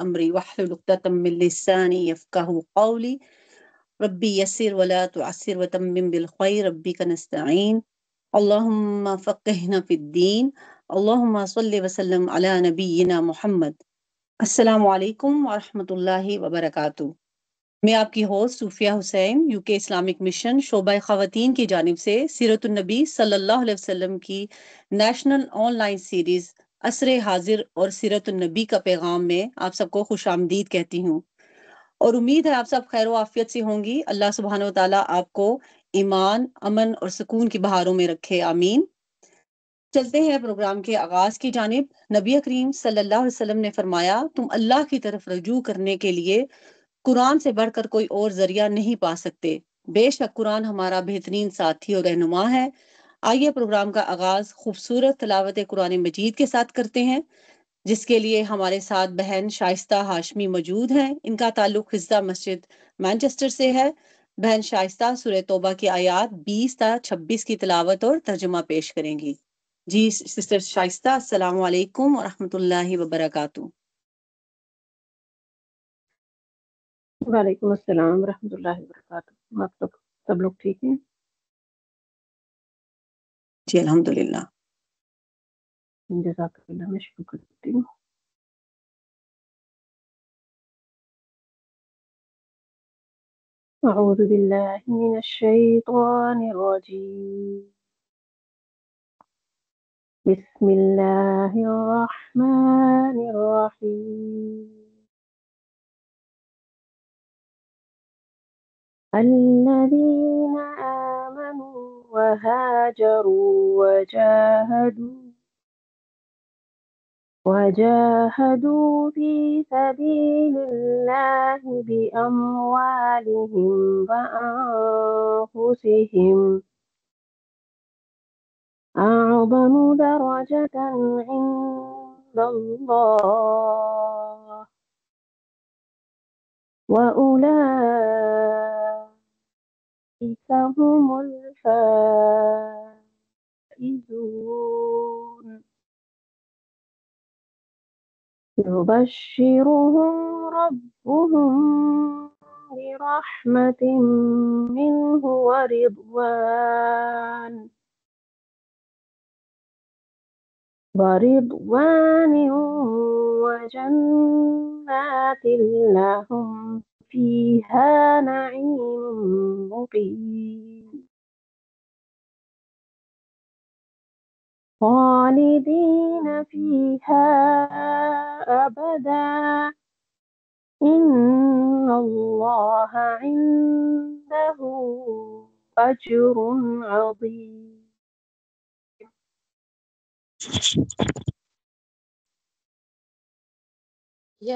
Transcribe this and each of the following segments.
امري واحلل عقدة من لساني يفقهوا قولي ربي يسر ولا تعسر وتمم بالخير ربك نستعين اللهم فقهنا في الدين اللهم صل وسلم على نبينا محمد السلام عليكم वालेकुम الله وبركاته मैं आपकी host Sufiya Hussain UK Islamic mission शोबा ख़वातीन की जानब से सीरतुलनबी सल्लल्लाहु अलैहि वसल्लम की नेशनल ऑनलाइन सीरीज़ असर हाजिर और सीरत नबी का पैगाम में आप सबको खुश आमदीद कहती हूँ और उम्मीद है आप सब खैर आफियत से होंगी अल्लाह सुबहान तला आपको ईमान अमन और सुकून की बहारों में रखे आमीन चलते हैं प्रोग्राम के आगाज की जानब नबी करीम सल्लल्लाहु अलैहि वसल्लम ने फरमाया तुम अल्लाह की तरफ रजू करने के लिए कुरान से बढ़कर कोई और जरिया नहीं पा सकते बेशक कुरान हमारा बेहतरीन साथी और रहनुमा है आइए प्रोग्राम का आगाज खूबसूरत तलावत कुरान मजीद के साथ करते हैं जिसके लिए हमारे साथ बहन शाइस्ता हाशमी मौजूद हैं इनका ताल्लुक हिजदा मस्जिद मैनचेस्टर से है बहन शाइस्ता सुर तोबा की आयात 20 ता 26 की तलावत और तर्जुमा पेश करेंगी जी सिस्टर शाइस्ता अस्सलाम वालेकुम वरक वालेकुम अस्सलाम रहमतुल्लाहि व बरकातहू सब लोग ठीक हैं جي الحمد لله جزاك الله مش شكرا أعوذ بالله من الشيطان الرجيم بسم الله الرحمن الرحيم الذين آمنوا وهاجروا وجاهدوا وجاهدوا في سبيل الله بأموالهم وأنفسهم أعظم درجة عند الله وأولئك أولئك هم الفائزون يبشرهم ربهم برحمة منه ورضوان ورضوان وجنات لهم فيها نعيم مقيم خالدين فيها أبدا إن الله عنده أجر عظيم يا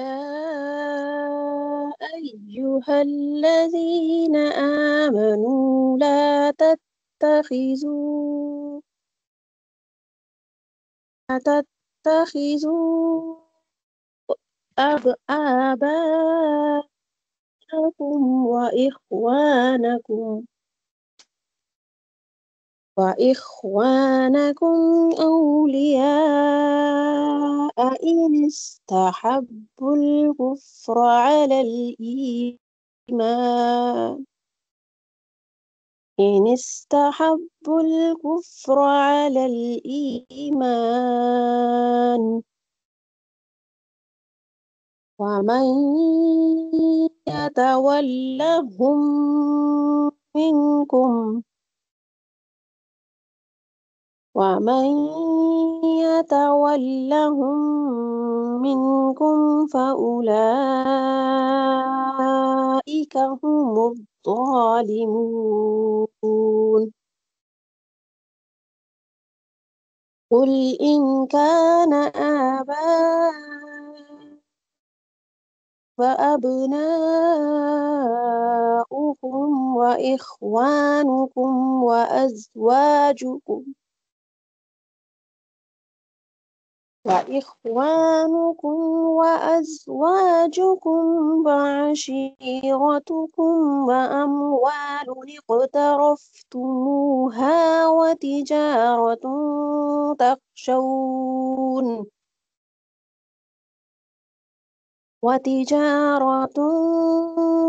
أيها الذين آمنوا لا تتخذوا لا تتخذوا آباءكم وإخوانكم وإخوانكم أولياء إن استحبوا الكفر على الإيمان إن استحبوا الكفر على الإيمان ومن يتولهم منكم ومن يتولهم منكم فأولئك هم الظالمون قل إن كان آباؤكم فأبناؤكم وإخوانكم وأزواجكم وإخوانكم وأزواجكم وعشيرتكم وأموال اقترفتموها وتجارة تخشون وتجارة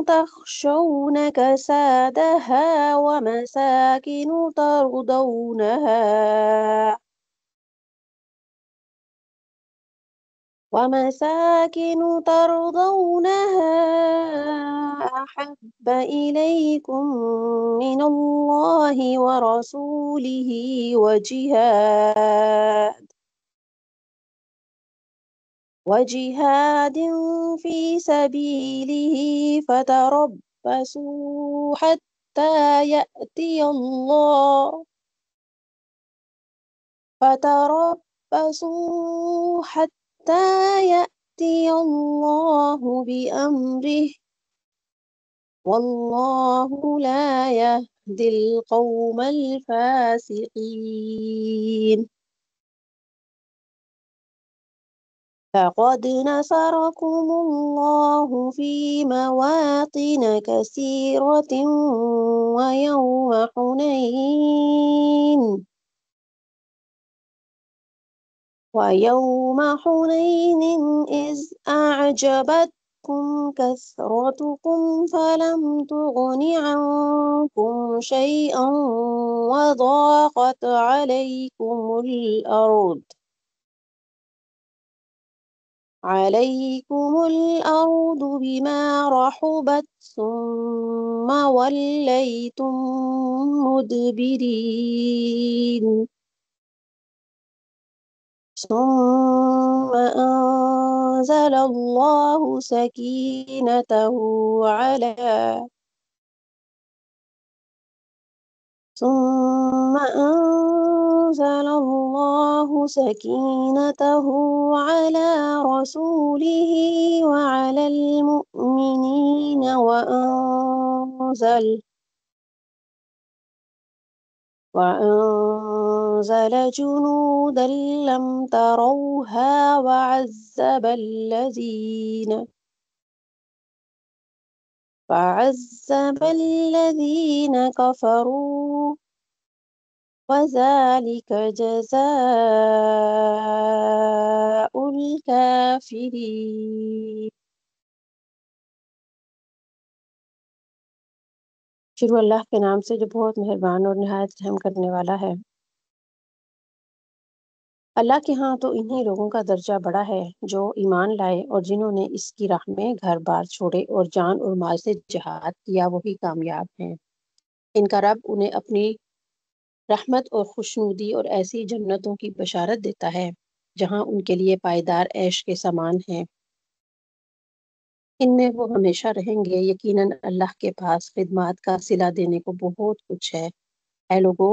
تخشون كسادها ومساكن ترضونها ومساكن ترضونها أحب إليكم من الله ورسوله وجهاد وجهاد في سبيله فتربصوا حتى يأتي الله فتربصوا حتى حتى يأتي الله بأمره والله لا يهدي القوم الفاسقين فقد نصركم الله في مواطن كثيرة ويوم حنين ويوم حنين إذ أعجبتكم كثرتكم فلم تغن عنكم شيئا وضاقت عليكم الأرض عليكم الأرض بما رحبت ثم وليتم مدبرين ثم أنزل الله سكينته على ثم أنزل الله سكينته على رسوله وعلى المؤمنين وأنزل وأنزل جنودا لم تروها وعذب الذين وعذب الذين كفروا وذلك جزاء الكافرين शुरू अल्लाह के नाम से जो बहुत मेहरबान और नहायत रहम करने वाला है अल्लाह के यहाँ तो इन्हीं लोगों का दर्जा बड़ा है जो ईमान लाए और जिन्होंने इसकी राह में घर बार छोड़े और जान और माल से जहाद किया वही कामयाब हैं इनका रब उन्हें अपनी रहमत और खुशनुदी और ऐसी जन्नतों की बशारत देता है जहाँ उनके लिए पायदार ऐश के सामान हैं इनमें वो हमेशा रहेंगे यकीनन अल्लाह के पास खिदमत का सिला देने को बहुत कुछ है ऐ लोगो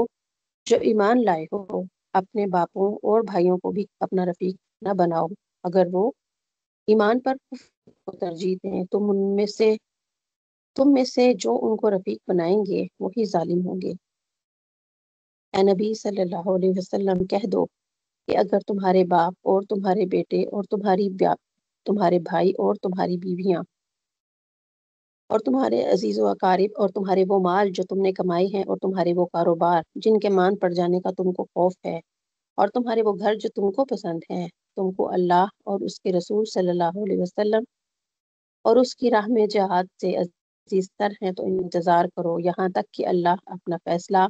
जो ईमान लाए हो अपने बापों और भाइयों को भी अपना रफीक न बनाओ अगर वो ईमान पर तरजीह दें तुम तो उनमें से तुम में से जो उनको रफीक बनाएंगे वही जालिम होंगे ए नबी सल्लल्लाहु अलैहि वसल्लम कह दो कि अगर तुम्हारे बाप और तुम्हारे बेटे और तुम्हारी तुम्हारे भाई और तुम्हारी बीवियां और तुम्हारे अजीज व अकारिब और तुम्हारे वो माल जो तुमने कमाए हैं और तुम्हारे वो कारोबार जिनके मान पड़ जाने का तुमको खौफ है और तुम्हारे वो घर जो तुमको पसंद हैं तुमको अल्लाह और उसके रसूल सल्लल्लाहु अलैहि वसल्लम और उसकी राह में जहाद से अजीज तर हैं तो इंतज़ार करो यहाँ तक कि अल्लाह अपना फैसला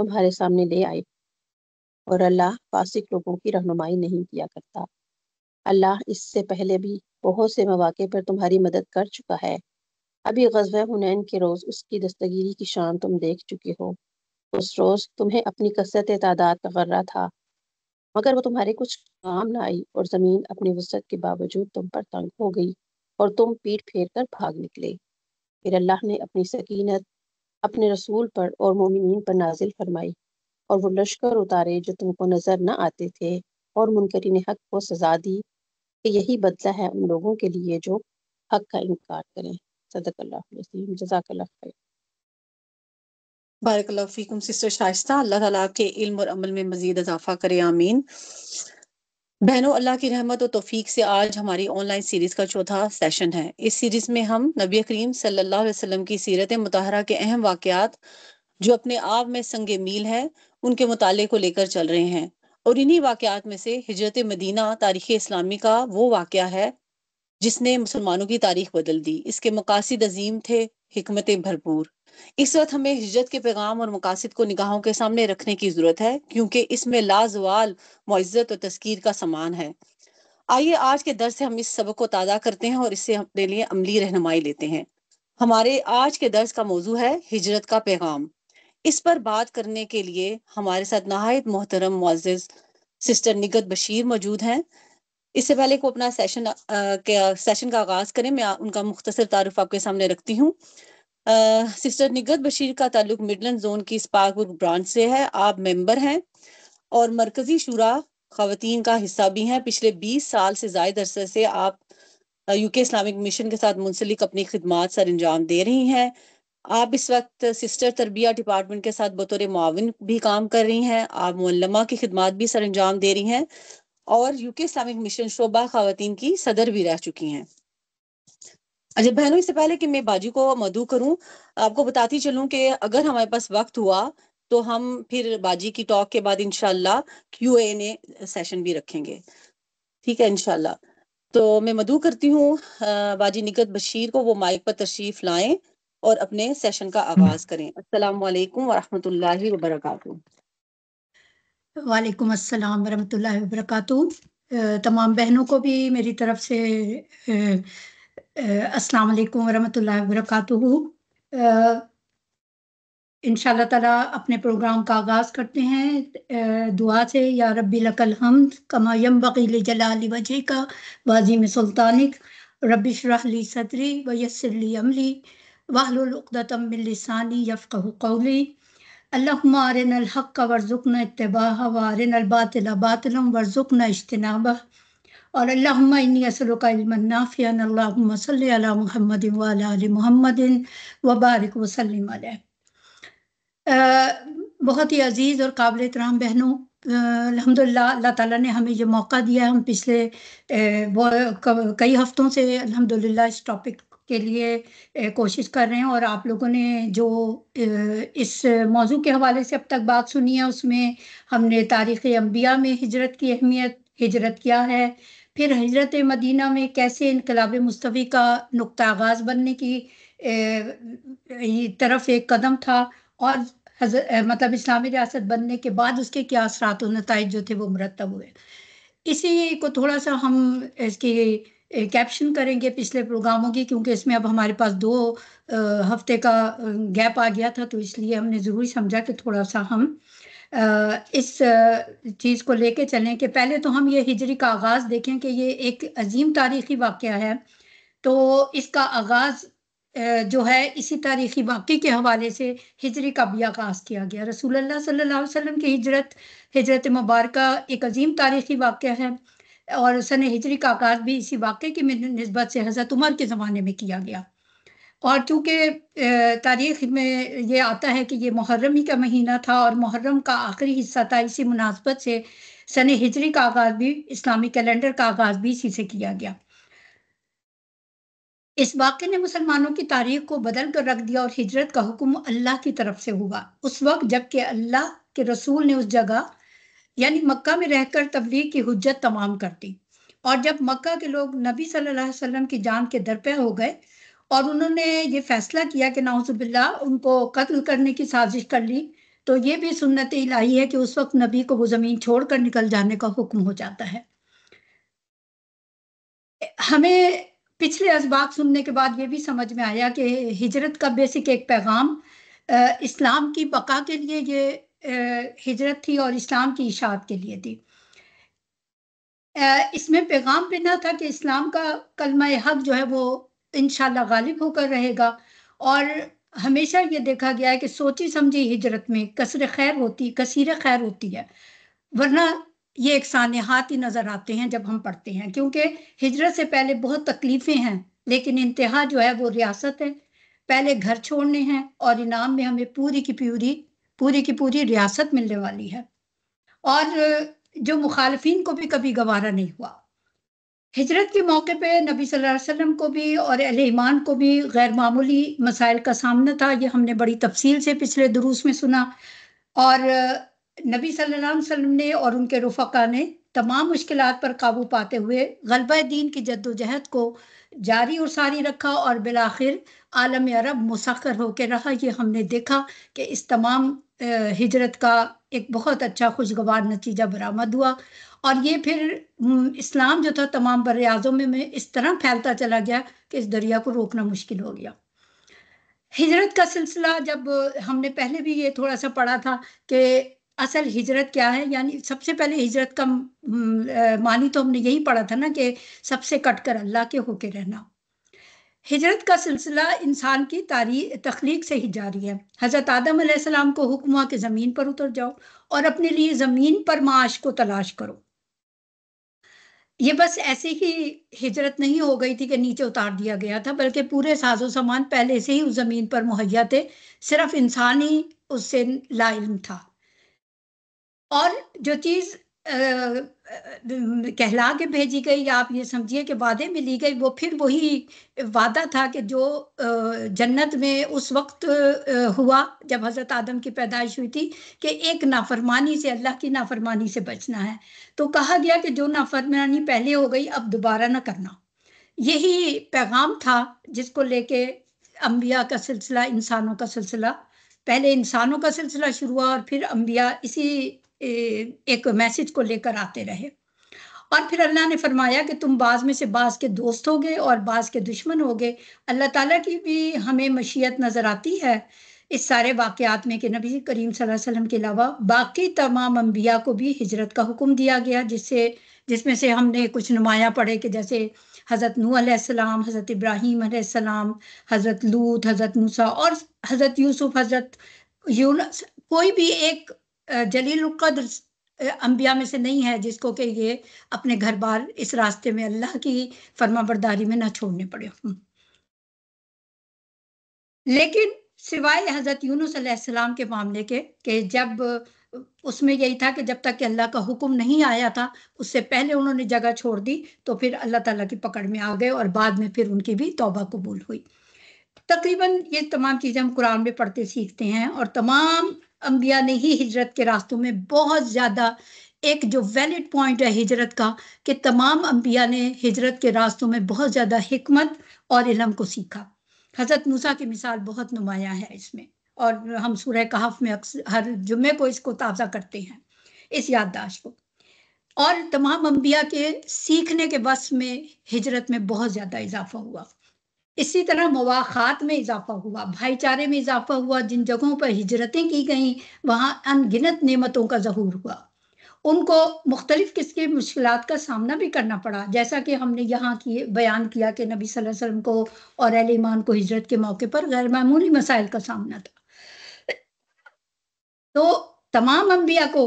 तुम्हारे सामने ले आए और अल्लाह फासिक लोगों की रहनुमाई नहीं किया करता अल्लाह इससे पहले भी बहुत से मौाक़े पर तुम्हारी मदद कर चुका है अभी गजब हुनैन के रोज़ उसकी दस्तगिरी की शान तुम देख चुके हो उस रोज़ तुम्हें अपनी कसरत तादाद का गर्रा था मगर वो तुम्हारे कुछ काम ना आई और ज़मीन अपनी वसत के बावजूद तुम पर तंग हो गई और तुम पीट फेर कर भाग निकले फिर अल्लाह ने अपनी सकीनत अपने रसूल पर और मोमिन पर नाजिल फरमाई और वो लश्कर उतारे जो तुमको नज़र न आते थे और मुनकरीन हक को सजा दी कि यही बदला है उन लोगों के लिए जो हक का इनकार करें सदकल्लाम जजाकल्ला खैर सिस्टर शाइस्ता अल्लाह ताला के इल्म और अमल में मज़ीद इजाफ़ा करे आमीन बहनों अल्लाह की रहमत और तोफीक से आज हमारी ऑनलाइन सीरीज़ का चौथा सेशन है इस सीरीज़ में हम नबी करीम सल्लल्लाहु अलैहि वसल्लम की सीरत मुताहरा के अहम वाकयात जो अपने आप में संगे मील है उनके मुताले को लेकर चल रहे हैं और इन्हीं वाक़ात में से हिजरत मदीना तारीख इस्लामी का वो वाक़ है जिसने मुसलमानों की तारीख बदल दी इसके मकासद अजीम थे हमत भरपूर इस वक्त हमें हिजरत के पैगाम और मकासद को निगाहों के सामने रखने की ज़रूरत है क्योंकि इसमें लाजवाल मुज़त और तस्कीर का सामान है आइए आज के दर्ज से हम इस सबक को ताज़ा करते हैं और इससे अपने लिए अमली रहनुमाई लेते हैं हमारे आज के दर्ज का मौजू है हिजरत का पैगाम इस पर बात करने के लिए हमारे साथ नहायत मोहतरम मोजिज सिस्टर निगत बशीर मौजूद हैं इससे पहले को अपना सेशन आ, के, सेशन का आगाज करें मैं उनका मुख्तसर तारुफ आपके सामने रखती हूँ सिस्टर निगत बशीर का ताल्लुक मिडलैंड जोन की स्पार्कवुड ब्रांच से है आप मेंबर हैं और मरकजी शुरा खातन का हिस्सा भी हैं पिछले 20 साल से जायद अरसे से आप यूके इस्लामिक मिशन के साथ मुंसलिक अपनी खिदमत सर अंजाम दे रही हैं आप इस वक्त सिस्टर तरबिया डिपार्टमेंट के साथ बतौर मुआविन भी काम कर रही हैं आप मल्लमा की खिदमत भी सर अंजाम दे रही हैं और यूके इस्लामिक मिशन शोबा खातन की सदर भी रह चुकी हैं अच्छा बहनों इससे पहले कि मैं बाजी को मधु करूं आपको बताती चलूं कि अगर हमारे पास वक्त हुआ तो हम फिर बाजी की टॉक के बाद इनशाला क्यू एन ए सेशन भी रखेंगे ठीक है इनशाला तो मैं मधु करती हूँ बाजी निकत बशीर को वो माइक पर तशरीफ लाएं और अपने सेशन का आगाज करें अस्सलाम वालेकुम वरहमतुल्लाहि वबरकातुहू वालेकुम अस्सलाम वरहमतुल्लाहि वबरकातुहू तमाम बहनों को भी मेरी तरफ से अस्सलाम वालेकुम वरहमतुल्लाहि वबरकातुहू इंशाल्लाह ताला अपने प्रोग्राम का आगाज़ करते हैं दुआ से या रब्बी लकल हम्द कमा यम बकील जलाली वजह का वाजी में सुल्तानिक रब्बी रबिशरहली सदरी व वयसरली अमली वाहलुलदानी यफ़ कौली अल्लाम आरन अलहक़ वर्ज़ुकन इतबाह वारन अलबातिल बातिलम वर्ज़ुकन इजतनाबा और अल्लाफ़ियान अल्लाम महमद वाल महमदिन वबारक वसलम बहुत ही अज़ीज़ और काबिल तमाम बहनों अलहमदिल्ला अल्लाह ताला ने हमें ये मौका दिया हम पिछले कई हफ़्तों से अल्हम्दुलिल्लाह इस टॉपिक के लिए कोशिश कर रहे हैं और आप लोगों ने जो इस मौजू के हवाले से अब तक बात सुनी है उसमें हमने तारीख़ अम्बिया में हिजरत की अहमियत हिजरत क्या है फिर हजरत मदीना में कैसे इनकलाब मुस्तफ़ी का नुक़ आगाज़ बनने की तरफ एक कदम था और मतलब इस्लामी रियासत बनने के बाद उसके क्या असरात और नतज जो थे वो मुरतब हुए इसी को थोड़ा सा हम इसकी कैप्शन करेंगे पिछले प्रोग्रामों की क्योंकि इसमें अब हमारे पास दो हफ्ते का गैप आ गया था तो इसलिए हमने ज़रूरी समझा कि थोड़ा सा हम इस चीज़ को लेके चलें कि पहले तो हम ये हिजरी का आगाज़ देखें कि ये एक अजीम तारीखी वाक़ है तो इसका आगाज़ जो है इसी तारीखी वाक़े के हवाले से हिजरी का भी आगाज़ किया गया रसूल सल्ला वसलम की हिजरत हिजरत मुबारक एक अजीम तारीखी वाक़ है और सन हिजरी का आगाज भी इसी वाक्य की नस्बत से हज़रत उमर के ज़माने में किया गया और चूंकि तारीख में ये आता है कि ये मुहर्रम ही का महीना था और मुहर्रम का आखिरी हिस्सा था इसी मुनासबत से सन हिजरी का आगाज़ भी इस्लामी कैलेंडर का आगाज़ भी इसी से किया गया इस वाक्य ने मुसलमानों की तारीख को बदल कर रख दिया और हिजरत का हुक्म अल्लाह की तरफ से हुआ उस वक्त जबकि अल्लाह के रसूल ने उस जगह यानी मक्का में रहकर तबलीग की हजत तमाम कर दी और जब मक्का के लोग नबी सल्लल्लाहु अलैहि वसल्लम की जान के दर पे हो गए और उन्होंने ये फैसला किया कि नाउजुबिल्ला उनको कत्ल करने की साजिश कर ली तो ये भी सुन्नत इलाही है कि उस वक्त नबी को वो ज़मीन छोड़ कर निकल जाने का हुक्म हो जाता है हमें पिछले इसबाक सुनने के बाद ये भी समझ में आया कि हिजरत का बेसिक एक पैगाम इस्लाम की बका के लिए ये हिजरत थी और इस्लाम की इशात के लिए थी इसमें पैगाम भी ना था कि इस्लाम का कलमा हक जो है वो इन गालिब होकर रहेगा और हमेशा ये देखा गया है कि सोची समझी हिजरत में कसर खैर होती कसीर खैर होती है वरना ये एक सानहात ही नज़र आते हैं जब हम पढ़ते हैं क्योंकि हिजरत से पहले बहुत तकलीफ़ें हैं लेकिन इंतहा जो है वो रियासत है पहले घर छोड़ने हैं और इनाम में हमें पूरी की पूरी पूरी की पूरी रियासत मिलने वाली है और जो मुखालफी को भी कभी गवारा नहीं हुआ हिजरत के मौके पे नबी सल्लल्लाहु अलैहि वसल्लम को भी और अलमान ईमान को भी गैर मामूली मसाइल का सामना था ये हमने बड़ी तफसील से पिछले दुरूस में सुना और नबी सल्लल्लाहु अलैहि वसल्लम ने और उनके रफ़ा ने तमाम मुश्किल पर काबू पाते हुए गलबा दीन की जद्दोजहद को जारी और सारी रखा और बिलाखिर आलम अरब मुसर होकर रहा ये हमने देखा कि इस तमाम हिजरत का एक बहुत अच्छा खुशगवार नतीजा बरामद हुआ और ये फिर इस्लाम जो था तमाम बर में, में इस तरह फैलता चला गया कि इस दरिया को रोकना मुश्किल हो गया हिजरत का सिलसिला जब हमने पहले भी ये थोड़ा सा पढ़ा था कि असल हिजरत क्या है यानी सबसे पहले हिजरत का मानी तो हमने यही पढ़ा था ना कि सबसे कटकर अल्लाह के होके रहना हिजरत का सिलसिला इंसान की तारीख तख्लीक से ही जारी है हज़रत आदम आसमाम को हुक्म हुआ कि ज़मीन पर उतर जाओ और अपने लिए ज़मीन पर माश को तलाश करो ये बस ऐसे ही हिजरत नहीं हो गई थी कि नीचे उतार दिया गया था बल्कि पूरे साजो सामान पहले से ही उस ज़मीन पर मुहैया थे सिर्फ इंसान ही उससे लाइल था और जो चीज़ कहला के भेजी गई आप ये समझिए कि वादे में ली गई वो फिर वही वादा था कि जो जन्नत में उस वक्त हुआ जब हज़रत आदम की पैदाइश हुई थी कि एक नाफरमानी से अल्लाह की नाफरमानी से बचना है तो कहा गया कि जो नाफरमानी पहले हो गई अब दोबारा ना करना यही पैगाम था जिसको लेके अम्बिया का सिलसिला इंसानों का सिलसिला पहले इंसानों का सिलसिला शुरू हुआ और फिर अम्बिया इसी एक मैसेज को लेकर आते रहे और फिर अल्लाह ने फरमाया कि तुम बाज में से बाज के दोस्त हो गए और बाज के दुश्मन हो गए अल्लाह ताला की भी हमें मशीयत नज़र आती है इस सारे वाक़ात में कि नबी करीम वसल्लम के अलावा बाकी तमाम अम्बिया को भी हिजरत का हुक्म दिया गया जिससे जिसमें से हमने कुछ नुमाया पढ़े कि जैसे हज़रत नू आसमाम हज़रत इब्राहिम आसमाम हज़रत लूत हज़रत मूसा और हज़रत यूसुफ हज़रत यूनस कोई भी एक जलील कदर अम्बिया में से नहीं है जिसको कि ये अपने घर बार इस रास्ते में अल्लाह की फर्मा बरदारी में ना छोड़ने पड़े लेकिन सिवाय हज़रत यूनुस के मामले के कि जब उसमें यही था कि जब तक कि अल्लाह का हुक्म नहीं आया था उससे पहले उन्होंने जगह छोड़ दी तो फिर अल्लाह ताला की पकड़ में आ गए और बाद में फिर उनकी भी तौबा कबूल हुई तकरीबन ये तमाम चीज़ें हम कुरान में पढ़ते सीखते हैं और तमाम अम्बिया ने ही हिजरत के रास्तों में बहुत ज़्यादा एक जो वैलिड पॉइंट है हिजरत का कि तमाम अम्बिया ने हिजरत के रास्तों में बहुत ज़्यादा हिकमत और इलम को सीखा हज़रत मूसा की मिसाल बहुत नुमाया है इसमें और हम सूर्य कहाफ में अक्सर हर जुम्मे को इसको ताज़ा करते हैं इस याददाश्त को और तमाम अम्बिया के सीखने के बस में हिजरत में बहुत ज़्यादा इजाफा हुआ इसी तरह मवाखात में इजाफा हुआ भाईचारे में इजाफा हुआ जिन जगहों पर हिजरतें की गई वहां अनगिनत नेमतों का जहूर हुआ उनको मुख्तलिफ़ किस्म मुश्किल का सामना भी करना पड़ा जैसा कि हमने यहाँ किए बयान किया कि नबी सल्लल्लाहु अलैहि वसल्लम को और अहल ईमान को हिजरत के मौके पर गैर मामूली मसाइल का सामना था तो तमाम अम्बिया को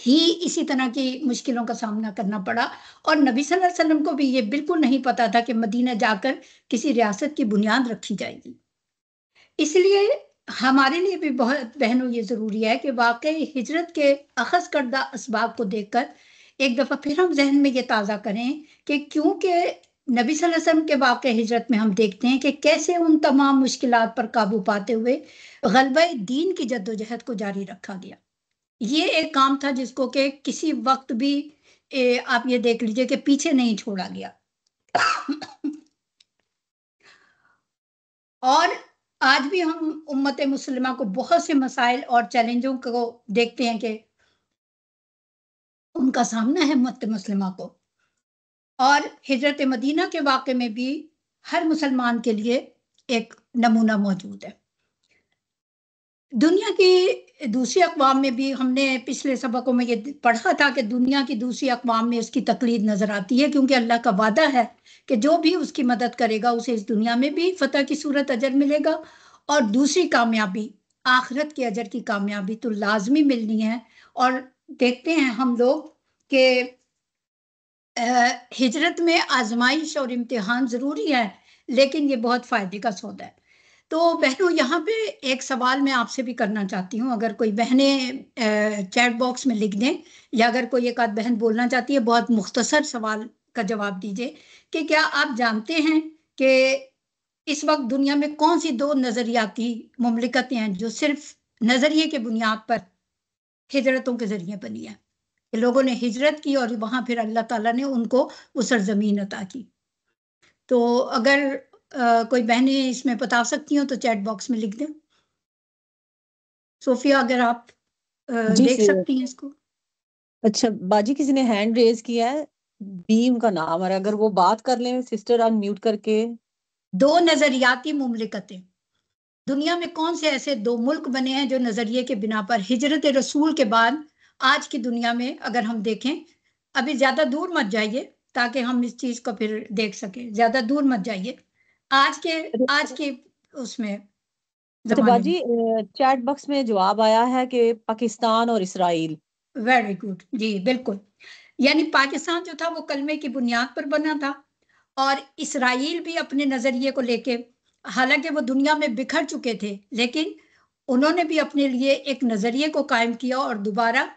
ही इसी तरह की मुश्किलों का सामना करना पड़ा और नबी सल्लल्लाहु अलैहि वसल्लम को भी ये बिल्कुल नहीं पता था कि मदीना जाकर किसी रियासत की बुनियाद रखी जाएगी इसलिए हमारे लिए भी बहुत बहनों ये ज़रूरी है कि वाकई हिजरत के अखज करदा इसबाब को देखकर एक दफ़ा फिर हम जहन में ये ताज़ा करें कि क्योंकि नबी वसल्लम के वाक़ हिजरत में हम देखते हैं कि कैसे उन तमाम मुश्किल पर काबू पाते हुए गलबा दीन की जद्दोजहद को जारी रखा गया ये एक काम था जिसको कि किसी वक्त भी ए, आप ये देख लीजिए कि पीछे नहीं छोड़ा गया और आज भी हम उम्मत मुसलमा को बहुत से मसाइल और चैलेंजों को देखते हैं कि उनका सामना है उम्मत मुसलमा को और हजरत मदीना के वाक़े में भी हर मुसलमान के लिए एक नमूना मौजूद है दुनिया की दूसरी अकवाम में भी हमने पिछले सबकों में ये पढ़ा था कि दुनिया की दूसरी अकवाम में उसकी तकलीद नज़र आती है क्योंकि अल्लाह का वादा है कि जो भी उसकी मदद करेगा उसे इस दुनिया में भी फतह की सूरत अजर मिलेगा और दूसरी कामयाबी आखरत के अजर की कामयाबी तो लाजमी मिलनी है और देखते हैं हम लोग कि हिजरत में आजमाइश और इम्तहान ज़रूरी है लेकिन ये बहुत फ़ायदे का सौदा है तो बहनों यहाँ पे एक सवाल मैं आपसे भी करना चाहती हूँ अगर कोई बहने चैट बॉक्स में लिख दें या अगर कोई एक आध बहन बोलना चाहती है बहुत मुख्तसर सवाल का जवाब दीजिए कि क्या आप जानते हैं कि इस वक्त दुनिया में कौन सी दो नज़रियाती ममलिकतें हैं जो सिर्फ नज़रिए के बुनियाद पर हिजरतों के ज़रिए बनी है लोगों ने हिजरत की और वहाँ फिर अल्लाह ताला ने उनको वो सरजमीन अता की तो अगर कोई बहनें इसमें बता सकती हो तो चैट बॉक्स में लिख दें सोफिया अगर आप देख सकती हैं इसको अच्छा बाजी किसी ने हैंड रेज किया है बीम का नाम है अगर वो बात कर ले सिस्टर अनम्यूट करके दो नजरियाती मुमलिकते दुनिया में कौन से ऐसे दो मुल्क बने हैं जो नजरिए के बिना पर हिजरत रसूल के बाद आज की दुनिया में अगर हम देखें अभी ज्यादा दूर मत जाइए ताकि हम इस चीज को फिर देख सके ज्यादा दूर मत जाइए आज के आज के उसमें जी चैट बॉक्स में जवाब आया है कि पाकिस्तान और इसराइल वेरी गुड जी बिल्कुल यानी पाकिस्तान जो था वो कलमे की बुनियाद पर बना था और इसराइल भी अपने नज़रिए को लेके हालांकि वो दुनिया में बिखर चुके थे लेकिन उन्होंने भी अपने लिए एक नज़रिए को कायम किया और दोबारा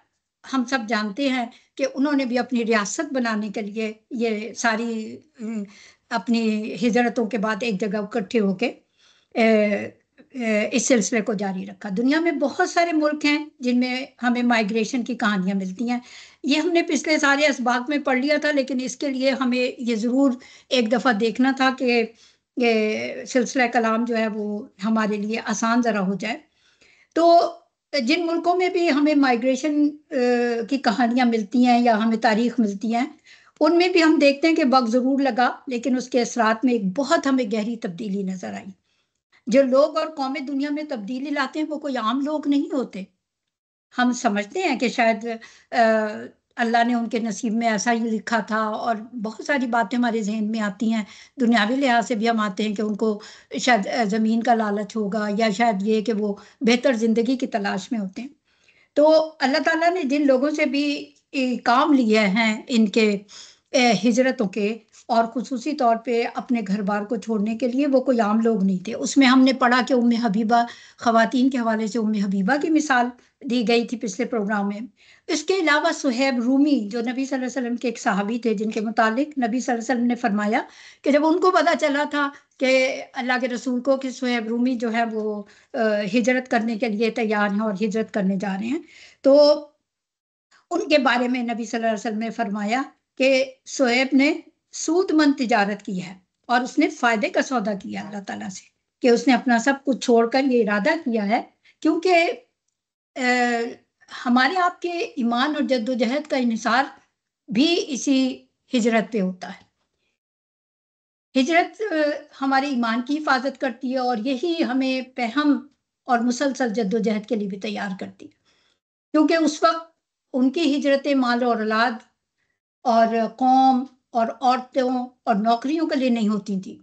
हम सब जानते हैं कि उन्होंने भी अपनी रियासत बनाने के लिए ये सारी अपनी हिजरतों के बाद एक जगह इकट्ठे होके इस सिलसिले को जारी रखा दुनिया में बहुत सारे मुल्क हैं जिनमें हमें माइग्रेशन की कहानियाँ मिलती हैं ये हमने पिछले सारे इसबाक में पढ़ लिया था लेकिन इसके लिए हमें ये ज़रूर एक दफ़ा देखना था कि ये सिलसिला कलाम जो है वो हमारे लिए आसान ज़रा हो जाए तो जिन मुल्कों में भी हमें माइग्रेशन की कहानियाँ मिलती हैं या हमें तारीख मिलती हैं उनमें भी हम देखते हैं कि वक्त ज़रूर लगा लेकिन उसके असरात में एक बहुत हमें गहरी तब्दीली नज़र आई जो लोग और कौमें दुनिया में तब्दीली लाते हैं वो कोई आम लोग नहीं होते हम समझते हैं कि शायद अल्लाह ने उनके नसीब में ऐसा ही लिखा था और बहुत सारी बातें हमारे जहन में आती हैं दुनियावी लिहाज से भी हम आते हैं कि उनको शायद ज़मीन का लालच होगा या शायद ये कि वो बेहतर ज़िंदगी की तलाश में होते हैं तो अल्लाह ताला ने जिन लोगों से भी काम लिए हैं इनके हिजरतों के और खसूसी तौर पे अपने घर बार को छोड़ने के लिए वो कोई आम लोग नहीं थे उसमें हमने पढ़ा कि उम हबीबा ख़वातीन के हवाले से उम हबीबा की मिसाल दी गई थी पिछले प्रोग्राम में इसके अलावा सुहैब रूमी जो नबी सल्लल्लाहु अलैहि वसल्लम के एक सहाबी थे जिनके मुतालिक नबी सल्लल्लाहु अलैहि वसल्लम ने फरमाया कि जब उनको पता चला था कि अल्लाह के रसूल को कि सुहैब रूमी जो है वो हिजरत करने के लिए तैयार हैं और हिजरत करने जा रहे हैं तो उनके बारे में नबी सल्लल्लाहु अलैहि वसल्लम ने फरमाया कि सोएब ने सूदमंद तजारत की है और उसने फ़ायदे का सौदा किया अल्लाह ताला से कि उसने अपना सब कुछ छोड़कर ये इरादा किया है क्योंकि हमारे आपके ईमान और जद्दोजहद का इसार भी इसी हिजरत पे होता है हिजरत हमारे ईमान की हिफाजत करती है और यही हमें पहम और मुसलसल जद्दोजहद के लिए भी तैयार करती है क्योंकि उस वक्त उनकी हिजरत माल और औलाद और कौम और औरतों और नौकरियों के लिए नहीं होती थी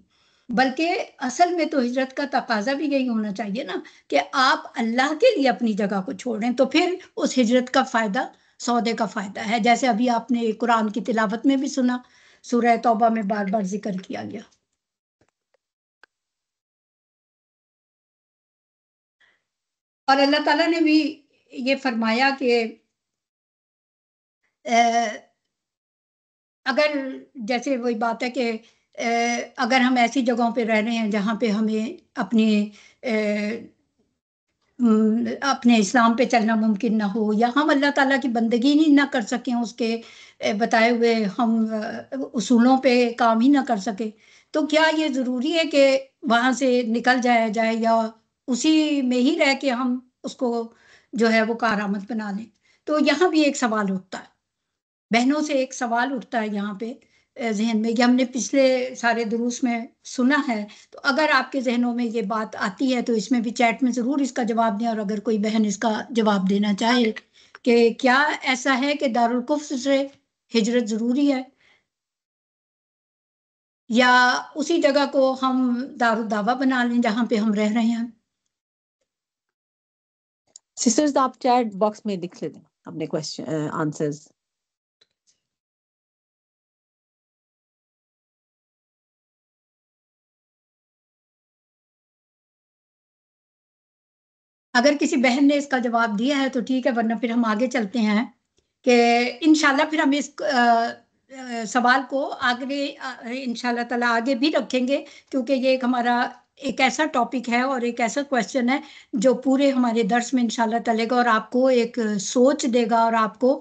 बल्कि असल में तो हिजरत का तकाजा भी यही होना चाहिए ना कि आप अल्लाह के लिए अपनी जगह को छोड़ें तो फिर उस हिजरत का फ़ायदा सौदे का फ़ायदा है जैसे अभी आपने कुरान की तिलावत में भी सुना सूरह तोबा में बार बार जिक्र किया गया और अल्लाह ताला ने भी ये फरमाया कि अगर जैसे वही बात है कि अगर हम ऐसी जगहों पे रह रहे हैं जहाँ पे हमें अपने अपने इस्लाम पे चलना मुमकिन ना हो या हम अल्लाह ताला की बंदगी ही ना कर सकें उसके बताए हुए हम उसूलों पे काम ही ना कर सके तो क्या ये ज़रूरी है कि वहाँ से निकल जाया जाए या उसी में ही रह के हम उसको जो है वो कारआमद बना लें तो यहाँ भी एक सवाल उठता है बहनों से एक सवाल उठता है यहाँ पे जहन में ये हमने पिछले सारे दुरुस में सुना है तो अगर आपके जहनों में ये बात आती है तो इसमें भी चैट में ज़रूर इसका जवाब दें और अगर कोई बहन इसका जवाब देना चाहे कि क्या ऐसा है कि दारुलकुफ से हिजरत ज़रूरी है या उसी जगह को हम दावा बना लें जहां पे हम रह रहे हैं सिस्टर्स आप चैट बॉक्स में लिख लेते हैं अपने क्वेश्चन आंसर्स अगर किसी बहन ने इसका जवाब दिया है तो ठीक है वरना फिर हम आगे चलते हैं कि इनशाला फिर हम इस आ, सवाल को आगे इनशाला तला आगे भी रखेंगे क्योंकि ये एक हमारा एक ऐसा टॉपिक है और एक ऐसा क्वेश्चन है जो पूरे हमारे दर्श में इनशाला तलेगा और आपको एक सोच देगा और आपको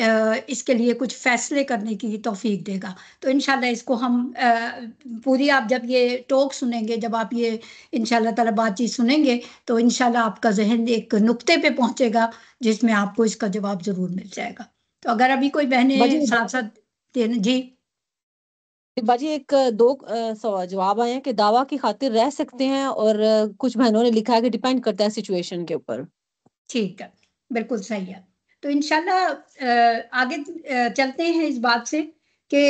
इसके लिए कुछ फैसले करने की तोफीक देगा तो इन इसको हम पूरी आप जब ये टॉक सुनेंगे जब आप ये इन तला बातचीत सुनेंगे तो इनशाला आपका जहन एक नुक्ते पे पहुंचेगा जिसमें आपको इसका जवाब ज़रूर मिल जाएगा तो अगर अभी कोई बहने साथ साथ देने जी बाजी एक दो जवाब आए हैं कि दावा की खातिर रह सकते हैं और कुछ बहनों ने लिखा है कि डिपेंड करता है सिचुएशन के ऊपर ठीक है बिल्कुल सही है तो इनशाला आगे चलते हैं इस बात से कि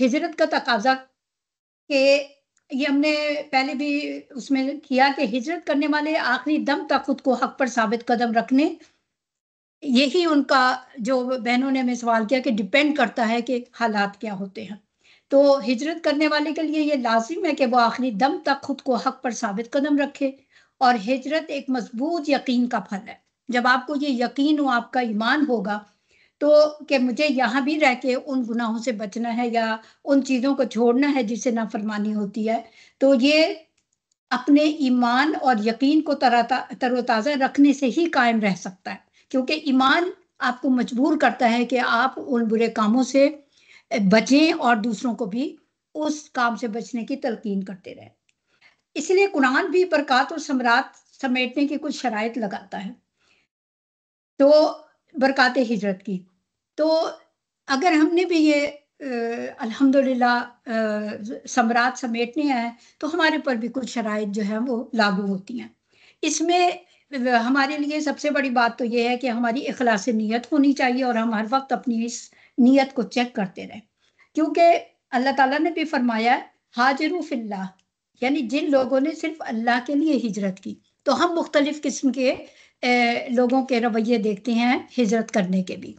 हिजरत का तकाजा के ये हमने पहले भी उसमें किया कि हिजरत करने वाले आखिरी दम तक खुद को हक पर साबित कदम रखने यही उनका जो बहनों ने हमें सवाल किया कि डिपेंड करता है कि हालात क्या होते हैं तो हिजरत करने वाले के लिए ये लाजिम है कि वो आखिरी दम तक खुद को हक पर साबित कदम रखे और हिजरत एक मजबूत यकीन का फल है जब आपको ये यकीन हो आपका ईमान होगा तो कि मुझे यहाँ भी रह के उन गुनाहों से बचना है या उन चीज़ों को छोड़ना है जिससे नाफरमानी होती है तो ये अपने ईमान और यकीन को तरोताज़ा रखने से ही कायम रह सकता है क्योंकि ईमान आपको मजबूर करता है कि आप उन बुरे कामों से बचें और दूसरों को भी उस काम से बचने की तलकीन करते रहें इसलिए कुरान भी बरक़ात और सम्राट समेटने की कुछ शराइ लगाता है तो बरकत हिजरत की तो अगर हमने भी ये अल्हम्दुलिल्लाह सम्राट समेटने हैं तो हमारे पर भी कुछ शराइ जो है वो लागू होती हैं इसमें हमारे लिए सबसे बड़ी बात तो ये है कि हमारी अखलास नीयत होनी चाहिए और हम हर वक्त अपनी इस नीयत को चेक करते रहें क्योंकि अल्लाह ताला ने भी फरमाया हाजिर फिल्ला यानी जिन लोगों ने सिर्फ अल्लाह के लिए हिजरत की तो हम मुख्तलिफ किस्म के लोगों के रवैये देखते हैं हिजरत करने के भी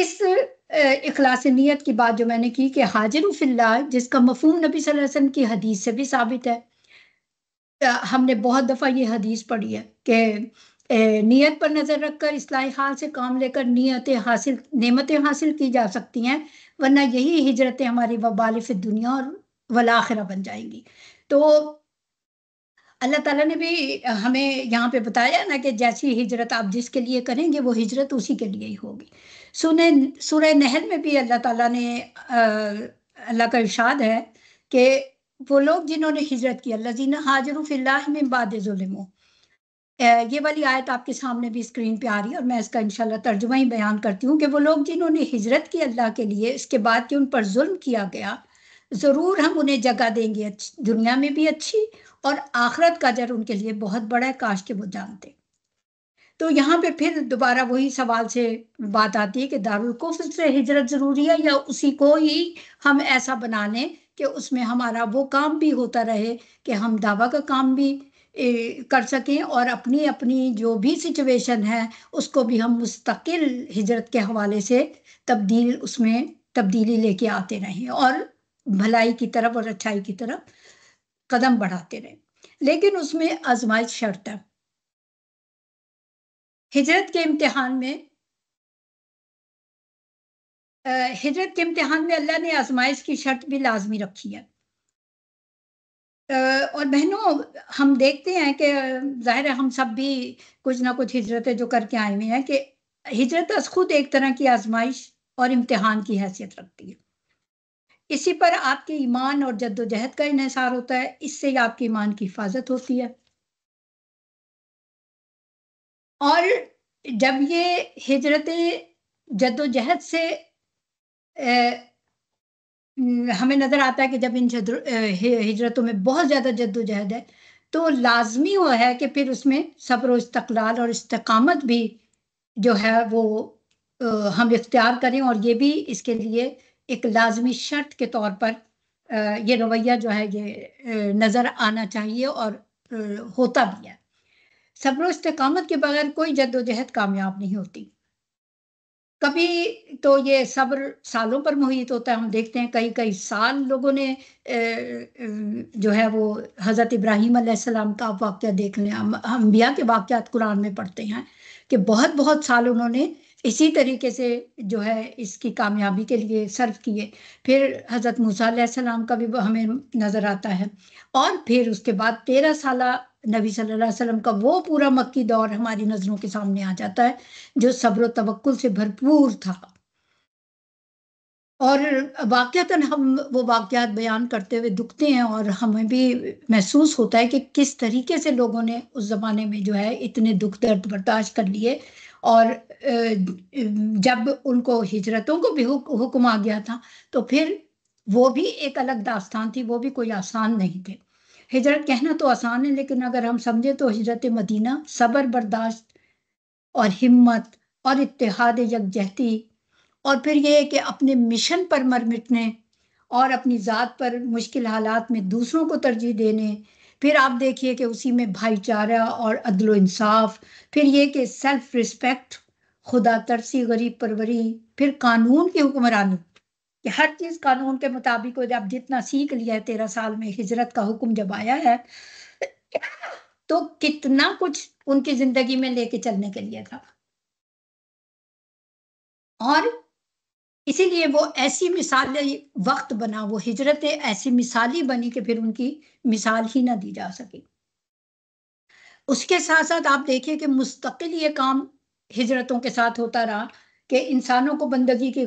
इस इखलास नीयत की बात जो मैंने की कि हाजिर फिल्ला जिसका मफहम नबी वसल्लम की हदीस से भी साबित है हमने बहुत दफ़ा ये हदीस पढ़ी है कि नीयत पर नज़र रखकर इसलाही हाल से काम लेकर नीयतें हासिल नियमतें हासिल की जा सकती हैं वरना यही हिजरतें हमारी वबालफ दुनिया और वलाखरा बन जाएंगी तो अल्लाह ताला ने भी हमें यहाँ पे बताया ना कि जैसी हिजरत आप जिसके लिए करेंगे वो हिजरत उसी के लिए ही होगी सुने सूर्य नहल में भी अल्लाह ताला ने अल्लाह का इर्शाद है कि वो लोग जिन्होंने हिजरत की अल्लाह ने हाजर में बाद जुलमो ये वाली आयत आपके सामने भी स्क्रीन पे आ रही है और मैं इसका इंशाल्लाह तर्जुमा ही बयान करती हूँ कि वो लोग जिन्होंने हिजरत की अल्लाह के लिए इसके बाद कि उन पर जुल्म किया गया ज़रूर हम उन्हें जगह देंगे अच्छी दुनिया में भी अच्छी और आखरत का जर उनके लिए बहुत बड़ा है काश के वो जानते तो यहाँ पे फिर दोबारा वही सवाल से बात आती है कि दारुल कुफ्र से हिजरत ज़रूरी है या उसी को ही हम ऐसा बना लें कि उसमें हमारा वो काम भी होता रहे कि हम दावा का काम भी ए, कर सकें और अपनी अपनी जो भी सिचुएशन है उसको भी हम मुस्तकिल हिजरत के हवाले से तब्दील उसमें तब्दीली लेके आते रहें और भलाई की तरफ और अच्छाई की तरफ कदम बढ़ाते रहे लेकिन उसमें आजमाइश शर्त है हिजरत के इम्तिहान में हिजरत के इम्तिहान में अल्लाह ने आजमाइश की शर्त भी लाजमी रखी है और बहनों हम देखते हैं कि ज़ाहिर है हम सब भी कुछ ना कुछ हिजरतें जो करके आए हुए हैं कि हिजरत खुद एक तरह की आजमाइश और इम्तिहान की हैसियत रखती है इसी पर आपके ईमान और जद्दोजहद का इसार होता है इससे आपके ईमान की हिफाजत होती है और जब ये हिजरत जद्दोजहद से आ, हमें नज़र आता है कि जब इन जद हिजरतों में बहुत ज़्यादा जद्दोजहद है तो लाजमी वो है कि फिर उसमें सब्र इस्तलाल और इस्तकामत भी जो है वो हम इख्तियार करें और ये भी इसके लिए एक लाजमी शर्त के तौर पर ये रवैया जो है ये नज़र आना चाहिए और होता भी है सब्र इस्तकामत के बगैर कोई जद्दोजहद कामयाब नहीं होती कभी तो ये सब्र सालों पर मुहित होता है हम देखते हैं कई कई साल लोगों ने जो है वो हज़रत इब्राहिम सलाम का वाक्य देख लें हम अम्बिया के वाक्यात कुरान में पढ़ते हैं कि बहुत बहुत साल उन्होंने इसी तरीके से जो है इसकी कामयाबी के लिए सर्व किए फिर हज़रत मूसा का भी हमें नज़र आता है और फिर उसके बाद तेरह साल नबी सल्लल्लाहु अलैहि वसल्लम का वो पूरा मक्की दौर हमारी नज़रों के सामने आ जाता है जो सब्र तवक्ल से भरपूर था और वाक़ता हम वो वाक़ात बयान करते हुए दुखते हैं और हमें भी महसूस होता है कि किस तरीके से लोगों ने उस ज़माने में जो है इतने दुख दर्द बर्दाश्त कर लिए और जब उनको हिजरतों को भी हुक्म आ गया था तो फिर वो भी एक अलग दास्तान थी वो भी कोई आसान नहीं थे हिजरत कहना तो आसान है लेकिन अगर हम समझे तो हिजरत मदीना सबर बर्दाश्त और हिम्मत और इतिहाद यकजहती और फिर ये कि अपने मिशन पर मर मिटने और अपनी ज़ात पर मुश्किल हालात में दूसरों को तरजीह देने फिर आप देखिए कि उसी में भाईचारा और अदलो इंसाफ फिर ये कि सेल्फ रिस्पेक्ट खुदा तरसी गरीब परवरी फिर कानून की हुक्मरानी कि हर चीज़ कानून के मुताबिक हो जब जितना सीख लिया है तेरह साल में हिजरत का हुक्म जब आया है तो कितना कुछ उनकी ज़िंदगी में लेके चलने के लिए था और इसीलिए वो ऐसी मिसाली वक्त बना वो हिजरत ऐसी मिसाली बनी कि फिर उनकी मिसाल ही ना दी जा सके उसके साथ साथ आप देखिए कि मुस्तकिल ये काम हिजरतों के साथ होता रहा कि इंसानों को बंदगी की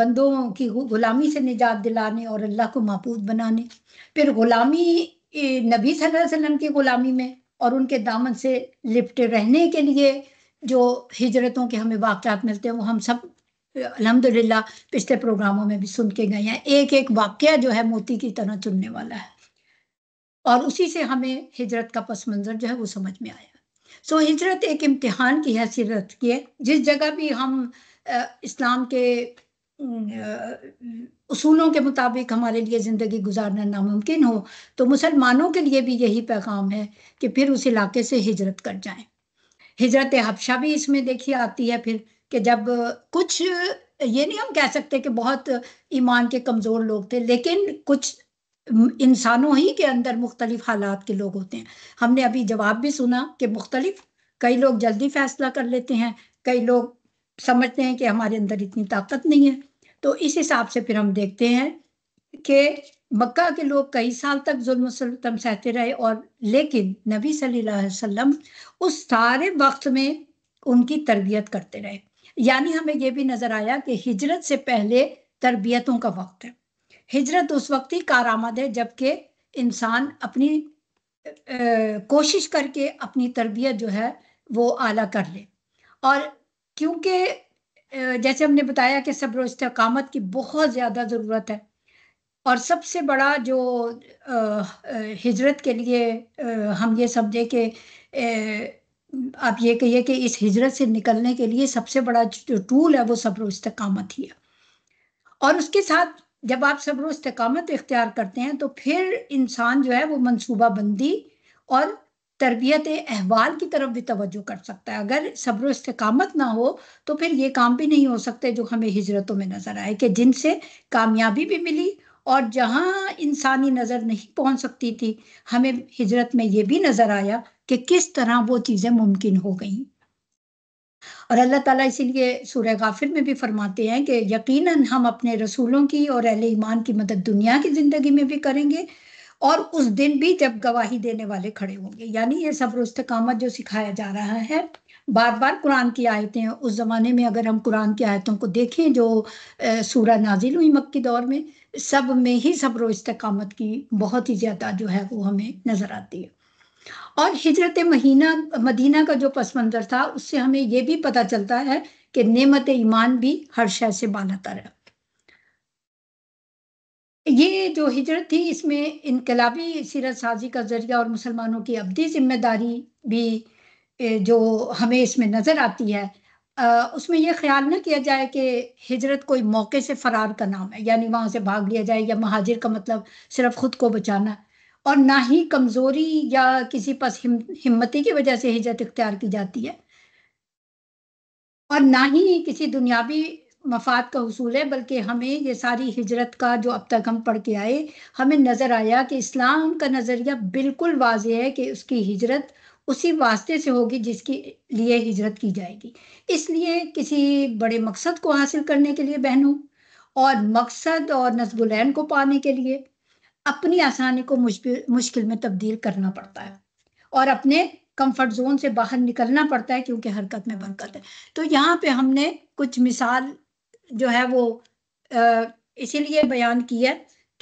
बंदों की गुलामी से निजात दिलाने और अल्लाह को महफूज बनाने फिर गुलामी नबी सल्लल्लाहु अलैहि वसल्लम की गुलामी में और उनके दामन से लिपटे रहने के लिए जो हिजरतों के हमें वाकत मिलते हैं वो हम सब अलहमदिल्ला पिछले प्रोग्रामों में भी सुन के गए हैं एक एक वाक्य जो है मोती की तरह चुनने वाला है और उसी से हमें हिजरत का पस मंज़र जो है वो समझ में आया सो so, हिजरत एक इम्तिहान की हैसियत रखती है जिस जगह भी हम इस्लाम के उसूलों के मुताबिक हमारे लिए ज़िंदगी गुजारना नामुमकिन हो तो मुसलमानों के लिए भी यही पैगाम है कि फिर उस इलाके से हिजरत कर जाएं। हिजरत हफशा भी इसमें देखी आती है फिर कि जब कुछ ये नहीं हम कह सकते कि बहुत ईमान के कमज़ोर लोग थे लेकिन कुछ इंसानों ही के अंदर मुख्तलिफ हालात के लोग होते हैं हमने अभी जवाब भी सुना कि मुख्तलिफ कई लोग जल्दी फैसला कर लेते हैं कई लोग समझते हैं कि हमारे अंदर इतनी ताकत नहीं है तो इस हिसाब से फिर हम देखते हैं कि मक्का के लोग कई साल तक जुल्म सहते रहे और लेकिन नबी सल्लल्लाहु अलैहि वसल्लम उस सारे वक्त में उनकी तरबियत करते रहे यानी हमें यह भी नजर आया कि हिजरत से पहले तरबियतों का वक्त है हिजरत उस वक्त ही कारामद है जबकि इंसान अपनी आ, कोशिश करके अपनी तरबियत जो है वो आला कर ले और क्योंकि जैसे हमने बताया कि सब्र इस्तकामत की बहुत ज़्यादा ज़रूरत है और सबसे बड़ा जो हिजरत के लिए हम ये समझे कि आप ये कहिए कि इस हिजरत से निकलने के लिए सबसे बड़ा जो टूल है वो सब्र इस्तकामत ही है और उसके साथ जब आप सब्र इस्तकामत इख्तियार करते हैं तो फिर इंसान जो है वो मनसूबा बंदी और तरबियत अहवाल की तरफ भी तवज्जो कर सकता है अगर सब्र इस्तकामत ना हो तो फिर ये काम भी नहीं हो सकते जो हमें हिजरतों में नज़र आए कि जिनसे कामयाबी भी मिली और जहाँ इंसानी नज़र नहीं पहुँच सकती थी हमें हिजरत में ये भी नज़र आया कि किस तरह वो चीज़ें मुमकिन हो गई और अल्लाह ताला इसीलिए सूर्य गाफिर में भी फरमाते हैं कि यकीनन हम अपने रसूलों की और अहल ईमान की मदद दुनिया की ज़िंदगी में भी करेंगे और उस दिन भी जब गवाही देने वाले खड़े होंगे यानी ये सब्र इस्तकामत जो सिखाया जा रहा है बार बार कुरान की आयतें उस ज़माने में अगर हम कुरान की आयतों को देखें जो सूर्य नाजिल हुई मक्की दौर में सब में ही सब रोज की बहुत ही ज़्यादा जो है वो हमें नज़र आती है और हिजरत महीना मदीना का जो पस मंज़र था उससे हमें ये भी पता चलता है कि नेमत ईमान भी हर शहर से बालतर रहा ये जो हिजरत थी इसमें इनकलाबी सीरत साजी का जरिया और मुसलमानों की अबदी जिम्मेदारी भी जो हमें इसमें नज़र आती है उसमें यह ख्याल ना किया जाए कि हिजरत कोई मौके से फरार का नाम है यानी वहां से भाग लिया जाए या महाजिर का मतलब सिर्फ खुद को बचाना और ना ही कमज़ोरी या किसी पास हिम, हिम्मती की वजह से हिजरत इख्तियार की जाती है और ना ही किसी दुनियावी मफाद का हसूल है बल्कि हमें ये सारी हिजरत का जो अब तक हम पढ़ के आए हमें नज़र आया कि इस्लाम का नज़रिया बिल्कुल वाज है कि उसकी हिजरत उसी वास्ते से होगी जिसके लिए हिजरत की जाएगी इसलिए किसी बड़े मकसद को हासिल करने के लिए बहनों और मकसद और नस्बुलैन को पाने के लिए अपनी आसानी को मुश्किल में तब्दील करना पड़ता है और अपने कंफर्ट जोन से बाहर निकलना पड़ता है क्योंकि हरकत में बरकत है तो यहाँ पे हमने कुछ मिसाल जो है वो इसीलिए बयान की है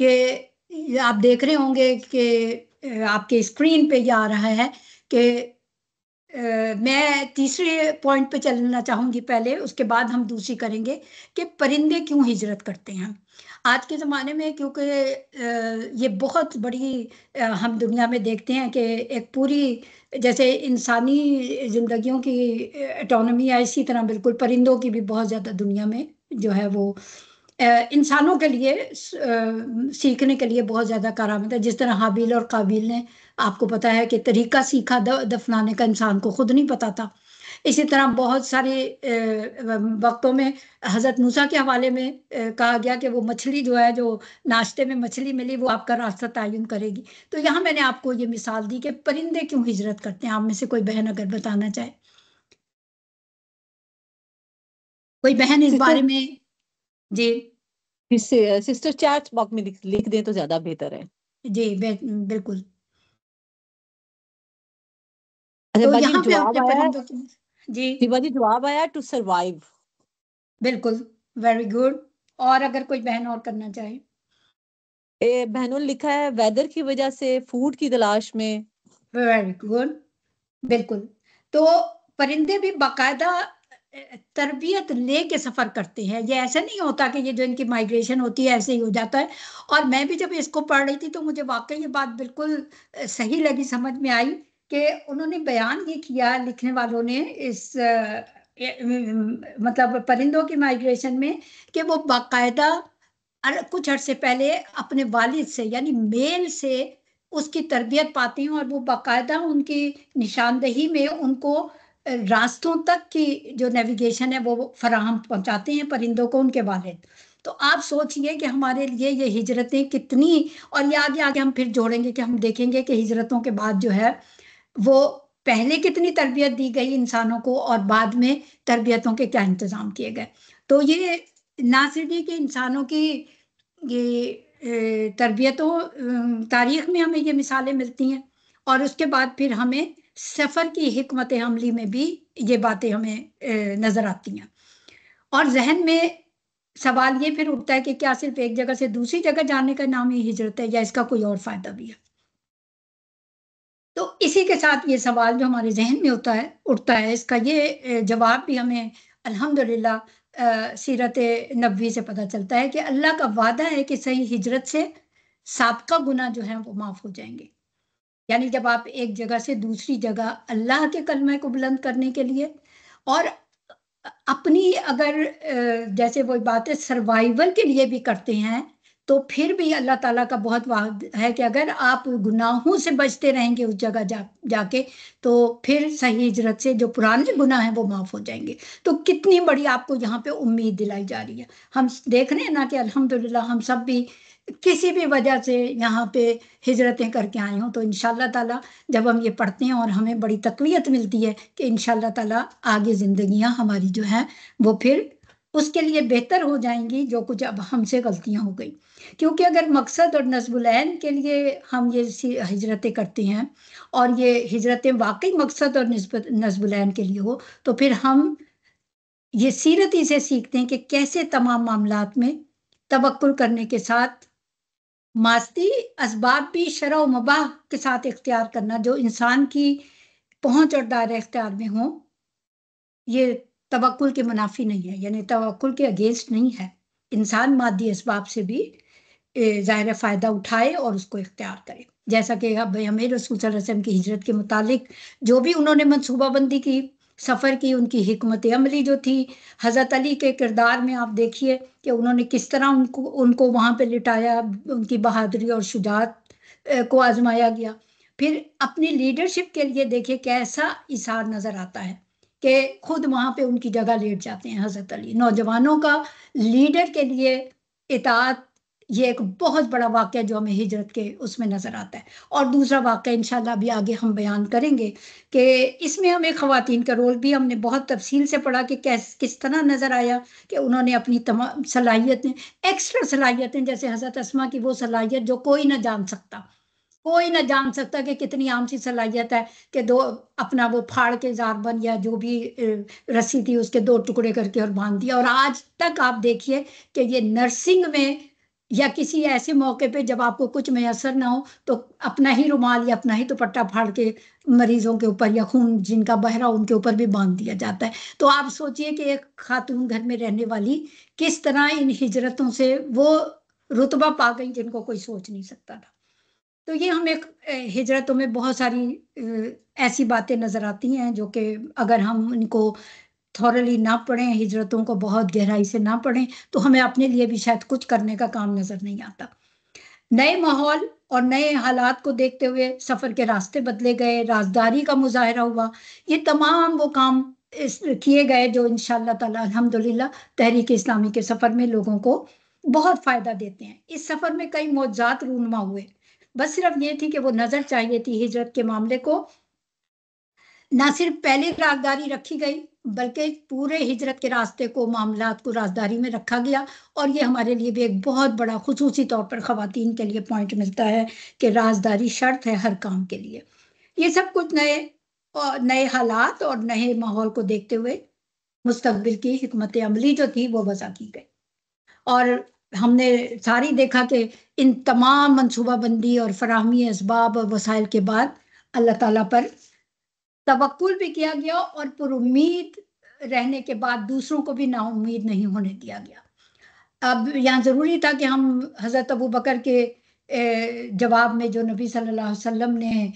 कि आप देख रहे होंगे कि आपके स्क्रीन पे ये आ रहा है कि मैं तीसरे पॉइंट पे चलना चाहूँगी पहले उसके बाद हम दूसरी करेंगे कि परिंदे क्यों हिजरत करते हैं आज के ज़माने में क्योंकि ये बहुत बड़ी हम दुनिया में देखते हैं कि एक पूरी जैसे इंसानी ज़िंदगियों की एटोनमी है इसी तरह बिल्कुल परिंदों की भी बहुत ज़्यादा दुनिया में जो है वो इंसानों के लिए सीखने के लिए बहुत ज़्यादा कारामद है जिस तरह हाबिल और काबिल ने आपको पता है कि तरीका सीखा दफनाने का इंसान को खुद नहीं पता था इसी तरह बहुत सारे वक्तों में हज़रत मूसा के हवाले में कहा गया कि वो मछली जो है जो नाश्ते में मछली मिली वो आपका रास्ता तयन करेगी तो यहाँ मैंने आपको ये मिसाल दी कि परिंदे क्यों हिजरत करते हैं आप में से कोई बहन अगर बताना चाहे कोई बहन इस बारे में जी सिस्टर चार्ट बॉक्स में लिख, दे तो ज्यादा बेहतर है जी बिल्कुल अच्छा, तो, तो- जवाब आया टू सरवाइव बिल्कुल वेरी गुड और अगर कोई बहन और करना चाहे ए, बहनों लिखा है वेदर की वजह से फूड की तलाश में वेरी गुड बिल्कुल तो परिंदे भी बाकायदा तरबियत ले के सफ़र करते हैं ये ऐसा नहीं होता कि ये जो इनकी माइग्रेशन होती है ऐसे ही हो जाता है और मैं भी जब इसको पढ़ रही थी तो मुझे वाकई ये बात बिल्कुल सही लगी समझ में आई कि उन्होंने बयान ये किया लिखने वालों ने इस मतलब परिंदों की माइग्रेशन में कि वो बाकायदा कुछ अर्से पहले अपने वालिद से यानी मेल से उसकी तरबियत पाती हूँ और वो बाकायदा उनकी निशानदही में उनको रास्तों तक की जो नेविगेशन है वो फराहम पहुँचाते हैं परिंदों को उनके वालिद तो आप सोचिए कि हमारे लिए ये हिजरतें कितनी और ये आगे आगे हम फिर जोड़ेंगे कि हम देखेंगे कि हिजरतों के बाद जो है वो पहले कितनी तरबियत दी गई इंसानों को और बाद में तरबियतों के क्या इंतज़ाम किए गए तो ये ना सिर्फ ये कि इंसानों की ये तरबियतों तारीख में हमें ये मिसालें मिलती हैं और उसके बाद फिर हमें सफ़र की हमत अमली में भी ये बातें हमें नज़र आती हैं और जहन में सवाल ये फिर उठता है कि क्या सिर्फ एक जगह से दूसरी जगह जाने का नाम ही हिजरत है या इसका कोई और फ़ायदा भी है तो इसी के साथ ये सवाल जो हमारे जहन में होता है उठता है इसका ये जवाब भी हमें अल्हम्दुलिल्लाह सीरत नबी से पता चलता है कि अल्लाह का वादा है कि सही हिजरत से सबका गुना जो है वो माफ़ हो जाएंगे यानी जब आप एक जगह से दूसरी जगह अल्लाह के कलमे को बुलंद करने के लिए और अपनी अगर जैसे वो बातें सर्वाइवल के लिए भी करते हैं तो फिर भी अल्लाह ताला का बहुत वाद है कि अगर आप गुनाहों से बचते रहेंगे उस जगह जा जाके तो फिर सही हिजरत से जो पुराने गुनाह हैं वो माफ़ हो जाएंगे तो कितनी बड़ी आपको यहाँ पे उम्मीद दिलाई जा रही है हम देख रहे हैं ना कि अल्हम्दुलिल्लाह हम सब भी किसी भी वजह से यहाँ पे हिजरतें करके आए हों तो इन ताला जब हम ये पढ़ते हैं और हमें बड़ी तकवीत मिलती है कि इन ताला आगे ज़िंदियाँ हमारी जो हैं वो फिर उसके लिए बेहतर हो जाएंगी जो कुछ अब हमसे गलतियां हो गई क्योंकि अगर मकसद और नजबुल के लिए हम ये हिजरतें करते हैं और ये हिजरतें वाकई मकसद और नजबुलैन के लिए हो तो फिर हम ये सीरत ही से सीखते हैं कि कैसे तमाम मामला में तवक्ल करने के साथ मास्ती इसबाब भी शरा मबाह के साथ इख्तियार करना जो इंसान की पहुंच और दायरे इख्तियार में हो ये तवक्ल के मुनाफी नहीं है यानी तवक्ल के अगेंस्ट नहीं है इंसान मादी इसबाब से भी ज़ाहिर फ़ायदा उठाए और उसको इख्तियार करे जैसा कि अब हमें रसूल रसम की हिजरत के मुतालिक जो भी उन्होंने मनसूबाबंदी की सफ़र की उनकी हमत अमली जो थी हज़रत अली के किरदार में आप देखिए कि उन्होंने किस तरह उनको उनको वहाँ पर लिटाया उनकी बहादुरी और शुजात को आजमाया गया फिर अपनी लीडरशिप के लिए देखिए कैसा इशार नज़र आता है के खुद वहाँ पे उनकी जगह लेट जाते हैं हज़रत अली नौजवानों का लीडर के लिए इतात ये एक बहुत बड़ा वाक्य जो हमें हिजरत के उसमें नज़र आता है और दूसरा वाक्य इन भी आगे हम बयान करेंगे कि इसमें हमें ख़वान का रोल भी हमने बहुत तफसील से पढ़ा कि कैस किस तरह नज़र आया कि उन्होंने अपनी तमाम सलाहियतें एक्स्ट्रा सलाहियतें जैसे हज़रत असमा की वो सलाहियत जो कोई ना जान सकता कोई ना जान सकता कि कितनी आम सी सलाहियत है कि दो अपना वो फाड़ के जार बन या जो भी रस्सी थी उसके दो टुकड़े करके और बांध दिया और आज तक आप देखिए कि ये नर्सिंग में या किसी ऐसे मौके पे जब आपको कुछ मैसर ना हो तो अपना ही रुमाल या अपना ही दुपट्टा तो फाड़ के मरीजों के ऊपर या खून जिनका बहरा उनके ऊपर भी बांध दिया जाता है तो आप सोचिए कि एक खातून घर में रहने वाली किस तरह इन हिजरतों से वो रुतबा पा गई जिनको कोई सोच नहीं सकता था तो ये हमें हिजरतों में बहुत सारी ऐसी बातें नज़र आती हैं जो कि अगर हम इनको थॉरली ना पढ़ें हिजरतों को बहुत गहराई से ना पढ़ें तो हमें अपने लिए भी शायद कुछ करने का काम नज़र नहीं आता नए माहौल और नए हालात को देखते हुए सफ़र के रास्ते बदले गए राजदारी का मुजाहरा हुआ ये तमाम वो काम किए गए जो इन ताला अल्हम्दुलिल्लाह तहरीक इस्लामी के सफ़र में लोगों को बहुत फ़ायदा देते हैं इस सफ़र में कई मौजात रूनमा हुए बस सिर्फ ये थी कि वो नजर चाहिए थी हिजरत के मामले को ना सिर्फ पहले रागदारी रखी गई बल्कि पूरे हिजरत के रास्ते को मामला को राजदारी में रखा गया और ये हमारे लिए भी एक बहुत बड़ा खसूसी तौर पर खुतिन के लिए पॉइंट मिलता है कि राजदारी शर्त है हर काम के लिए ये सब कुछ नए और नए हालात और नए माहौल को देखते हुए मुस्तबिल की हमत अमली जो थी वो वजह की गई और हमने सारी देखा कि इन तमाम मनसूबाबंदी और फरहमी इसबाब और वसाइल के बाद अल्लाह ताला पर तवक्ल भी किया गया और पुरुद रहने के बाद दूसरों को भी नाउमीद नहीं होने दिया गया अब यहाँ ज़रूरी था कि हम हज़रत अबू बकर के जवाब में जो नबी सल्लल्लाहु अलैहि वसल्लम ने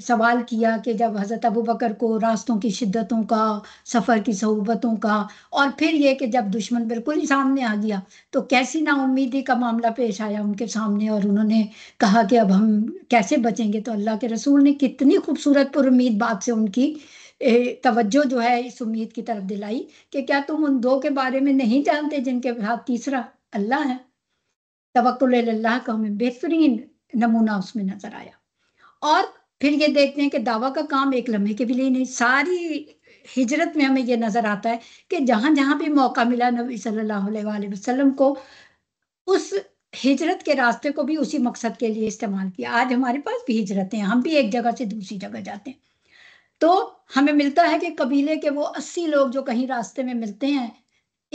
सवाल किया कि जब हज़रत अबू बकर को रास्तों की शिद्दतों का सफ़र की सहूबतों का और फिर ये कि जब दुश्मन बिल्कुल ही सामने आ गया तो कैसी नाउमीदी का मामला पेश आया उनके सामने और उन्होंने कहा कि अब हम कैसे बचेंगे तो अल्लाह के रसूल ने कितनी खूबसूरत पुरुद बात से उनकी तवज्जो जो है इस उम्मीद की तरफ दिलाई कि क्या तुम उन दो के बारे में नहीं जानते जिनके साथ तीसरा अल्लाह है तवक्ल का हमें बेहतरीन नमूना उसमें नज़र आया और फिर ये देखते हैं कि दावा का काम एक लम्हे के भी लिए नहीं सारी हिजरत में हमें ये नज़र आता है कि जहाँ जहाँ भी मौका मिला नबी सल्लल्लाहु अलैहि वसल्लम को उस हिजरत के रास्ते को भी उसी मकसद के लिए इस्तेमाल किया आज हमारे पास भी हिजरतें हैं हम भी एक जगह से दूसरी जगह जाते हैं तो हमें मिलता है कि कबीले के वो अस्सी लोग जो कहीं रास्ते में मिलते हैं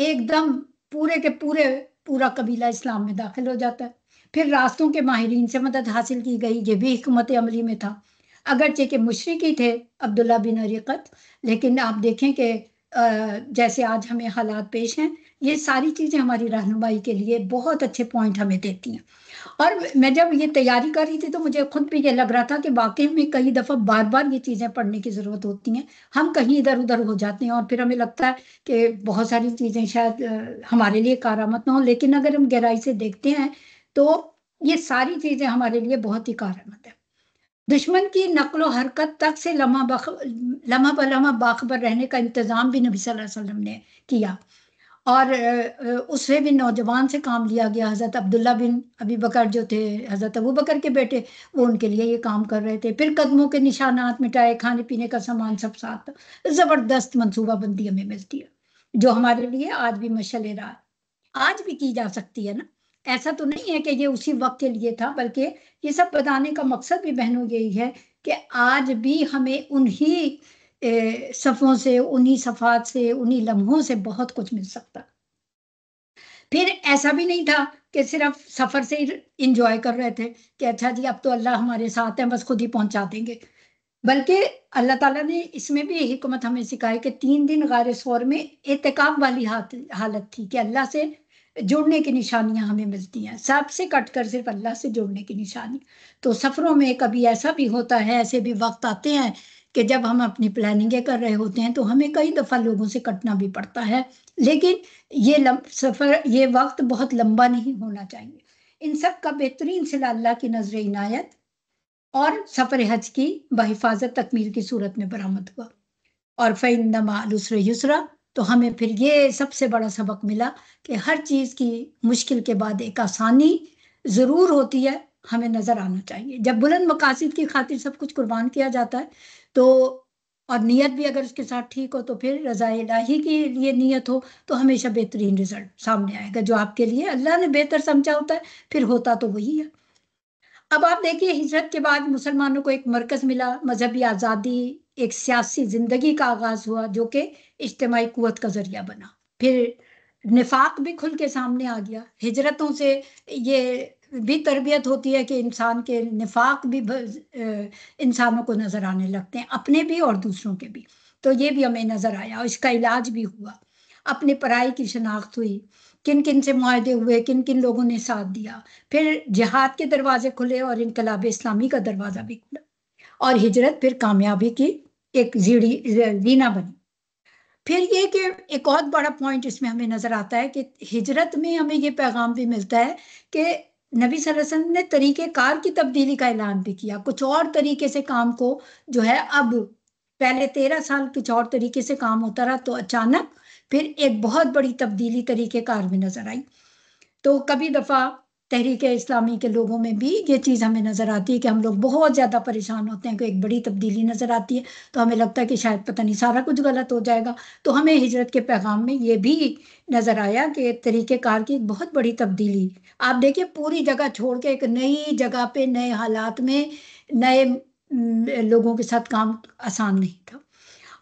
एकदम पूरे के पूरे पूरा कबीला इस्लाम में दाखिल हो जाता है फिर रास्तों के माहरीन से मदद हासिल की गई ये भी हमत अमली में था अगरचे के मुशरकी थे अब्दुल्ला बिन रिकत लेकिन आप देखें कि जैसे आज हमें हालात पेश हैं ये सारी चीज़ें हमारी रहनुमाई के लिए बहुत अच्छे पॉइंट हमें देती हैं और मैं जब ये तैयारी कर रही थी तो मुझे खुद भी ये लग रहा था कि वाकई में कई दफ़ा बार बार ये चीज़ें पढ़ने की ज़रूरत होती हैं हम कहीं इधर उधर हो जाते हैं और फिर हमें लगता है कि बहुत सारी चीज़ें शायद हमारे लिए कारामत ना हो लेकिन अगर हम गहराई से देखते हैं तो ये सारी चीज़ें हमारे लिए बहुत ही कारण है दुश्मन की नकलो हरकत तक से लम्हा बख लम्हा ब लम्हा बाखबर रहने का इंतज़ाम भी नबी वसल्लम ने किया और उससे भी नौजवान से काम लिया गया हज़रत अब्दुल्ला बिन अबी बकर जो थे हज़रत अबू बकर के बेटे वो उनके लिए ये काम कर रहे थे फिर कदमों के निशानात मिटाए खाने पीने का सामान सब साथ ज़बरदस्त मनसूबाबंदी हमें मिलती है जो हमारे लिए आज भी मशल रहा आज भी की जा सकती है ना ऐसा तो नहीं है कि ये उसी वक्त के लिए था बल्कि ये सब बताने का मकसद भी बहनों यही है कि आज भी हमें उन्ही सफ़ों से उन्ही सफ़ात से उन्ही लम्हों से बहुत कुछ मिल सकता फिर ऐसा भी नहीं था कि सिर्फ सफ़र से ही इंजॉय कर रहे थे कि अच्छा जी अब तो अल्लाह हमारे साथ हैं बस खुद ही पहुंचा देंगे बल्कि अल्लाह ताला ने इसमें भी हमत हमें सिखाई कि तीन दिन गार शोर में एहतिकाब वाली हालत थी कि अल्लाह से जुड़ने की निशानियां हमें मिलती हैं सबसे कटकर सिर्फ अल्लाह से जुड़ने की निशानी तो सफ़रों में कभी ऐसा भी होता है ऐसे भी वक्त आते हैं कि जब हम अपनी प्लानिंगें कर रहे होते हैं तो हमें कई दफ़ा लोगों से कटना भी पड़ता है लेकिन ये सफ़र ये वक्त बहुत लंबा नहीं होना चाहिए इन सब का बेहतरीन सिला अल्लाह की नजर इनायत और सफ़र हज की बहिफाजत तकमील की सूरत में बरामद हुआ और फ़ैन नमा लुसर तो हमें फिर ये सबसे बड़ा सबक मिला कि हर चीज़ की मुश्किल के बाद एक आसानी ज़रूर होती है हमें नज़र आना चाहिए जब बुलंद मकासद की खातिर सब कुछ कुर्बान किया जाता है तो और नीयत भी अगर उसके साथ ठीक हो तो फिर रज़ा लाही के लिए नीयत हो तो हमेशा बेहतरीन रिजल्ट सामने आएगा जो आपके लिए अल्लाह ने बेहतर समझा होता है फिर होता तो वही है अब आप देखिए हिजरत के बाद मुसलमानों को एक मरकज़ मिला मजहबी आज़ादी एक सियासी ज़िंदगी का आगाज़ हुआ जो कि इज्तमाही कुत का ज़रिया बना फिर निफाक भी खुल के सामने आ गया हिजरतों से ये भी तरबियत होती है कि इंसान के निफाक भी इंसानों को नज़र आने लगते हैं अपने भी और दूसरों के भी तो ये भी हमें नज़र आया और इसका इलाज भी हुआ अपने पढ़ाई की शनाख्त हुई किन किन से माहदे हुए किन किन लोगों ने साथ दिया फिर जिहाद के दरवाजे खुले और इनकलाब इस्लामी का दरवाज़ा भी खुला और हिजरत फिर कामयाबी की एक जीड़ी जीना बनी फिर ये कि एक और बड़ा पॉइंट इसमें हमें नज़र आता है कि हिजरत में हमें ये पैगाम भी मिलता है कि नबी वसल्लम ने तरीके कार की तब्दीली का ऐलान भी किया कुछ और तरीके से काम को जो है अब पहले तेरह साल कुछ और तरीके से काम होता रहा तो अचानक फिर एक बहुत बड़ी तब्दीली तरीके कार में नजर आई तो कभी दफ़ा तहरीक इस्लामी के लोगों में भी ये चीज़ हमें नज़र आती है कि हम लोग बहुत ज़्यादा परेशान होते हैं कि एक बड़ी तब्दीली नज़र आती है तो हमें लगता है कि शायद पता नहीं सारा कुछ गलत हो जाएगा तो हमें हिजरत के पैगाम में ये भी नज़र आया कि तरीक़ेकार की एक बहुत बड़ी तब्दीली आप देखिए पूरी जगह छोड़ के एक नई जगह पर नए हालात में नए लोगों के साथ काम आसान नहीं था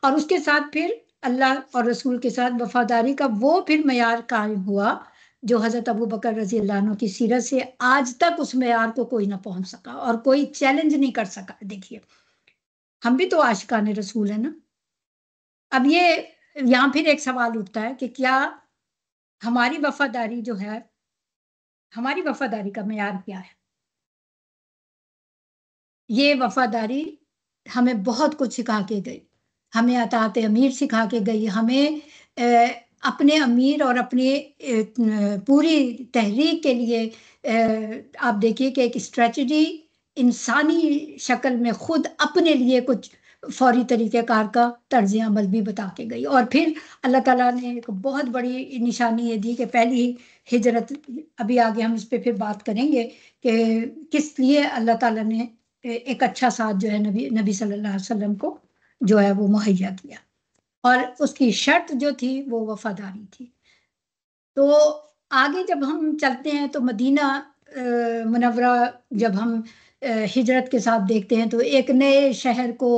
और उसके साथ फिर अल्लाह और रसूल के साथ वफादारी का वो फिर मैार कायम हुआ जो हज़रत अबू बकर रजी अल्लाह की सीरत से आज तक उस मैार को कोई ना पहुंच सका और कोई चैलेंज नहीं कर सका देखिए हम भी तो आशिकान रसूल है ना अब ये यहाँ फिर एक सवाल उठता है कि क्या हमारी वफादारी जो है हमारी वफादारी का मैार क्या है ये वफादारी हमें बहुत कुछ सिखा के गई हमें अतात अमीर सिखा के गई हमें अपने अमीर और अपने पूरी तहरीक के लिए आप देखिए कि एक स्ट्रेटजी इंसानी शक्ल में खुद अपने लिए कुछ फौरी तरीक़ेकार का तर्ज अमल भी बता के गई और फिर अल्लाह ताला ने एक बहुत बड़ी निशानी ये दी कि पहली हिजरत अभी आगे हम इस पर फिर बात करेंगे कि किस लिए अल्लाह ताला ने एक अच्छा साथ जो है नबी नबी सल्लल्लाहु अलैहि वसल्लम को जो है वो मुहैया किया और उसकी शर्त जो थी वो वफादारी थी तो आगे जब हम चलते हैं तो मदीना मुनवरा जब हम हिजरत के साथ देखते हैं तो एक नए शहर को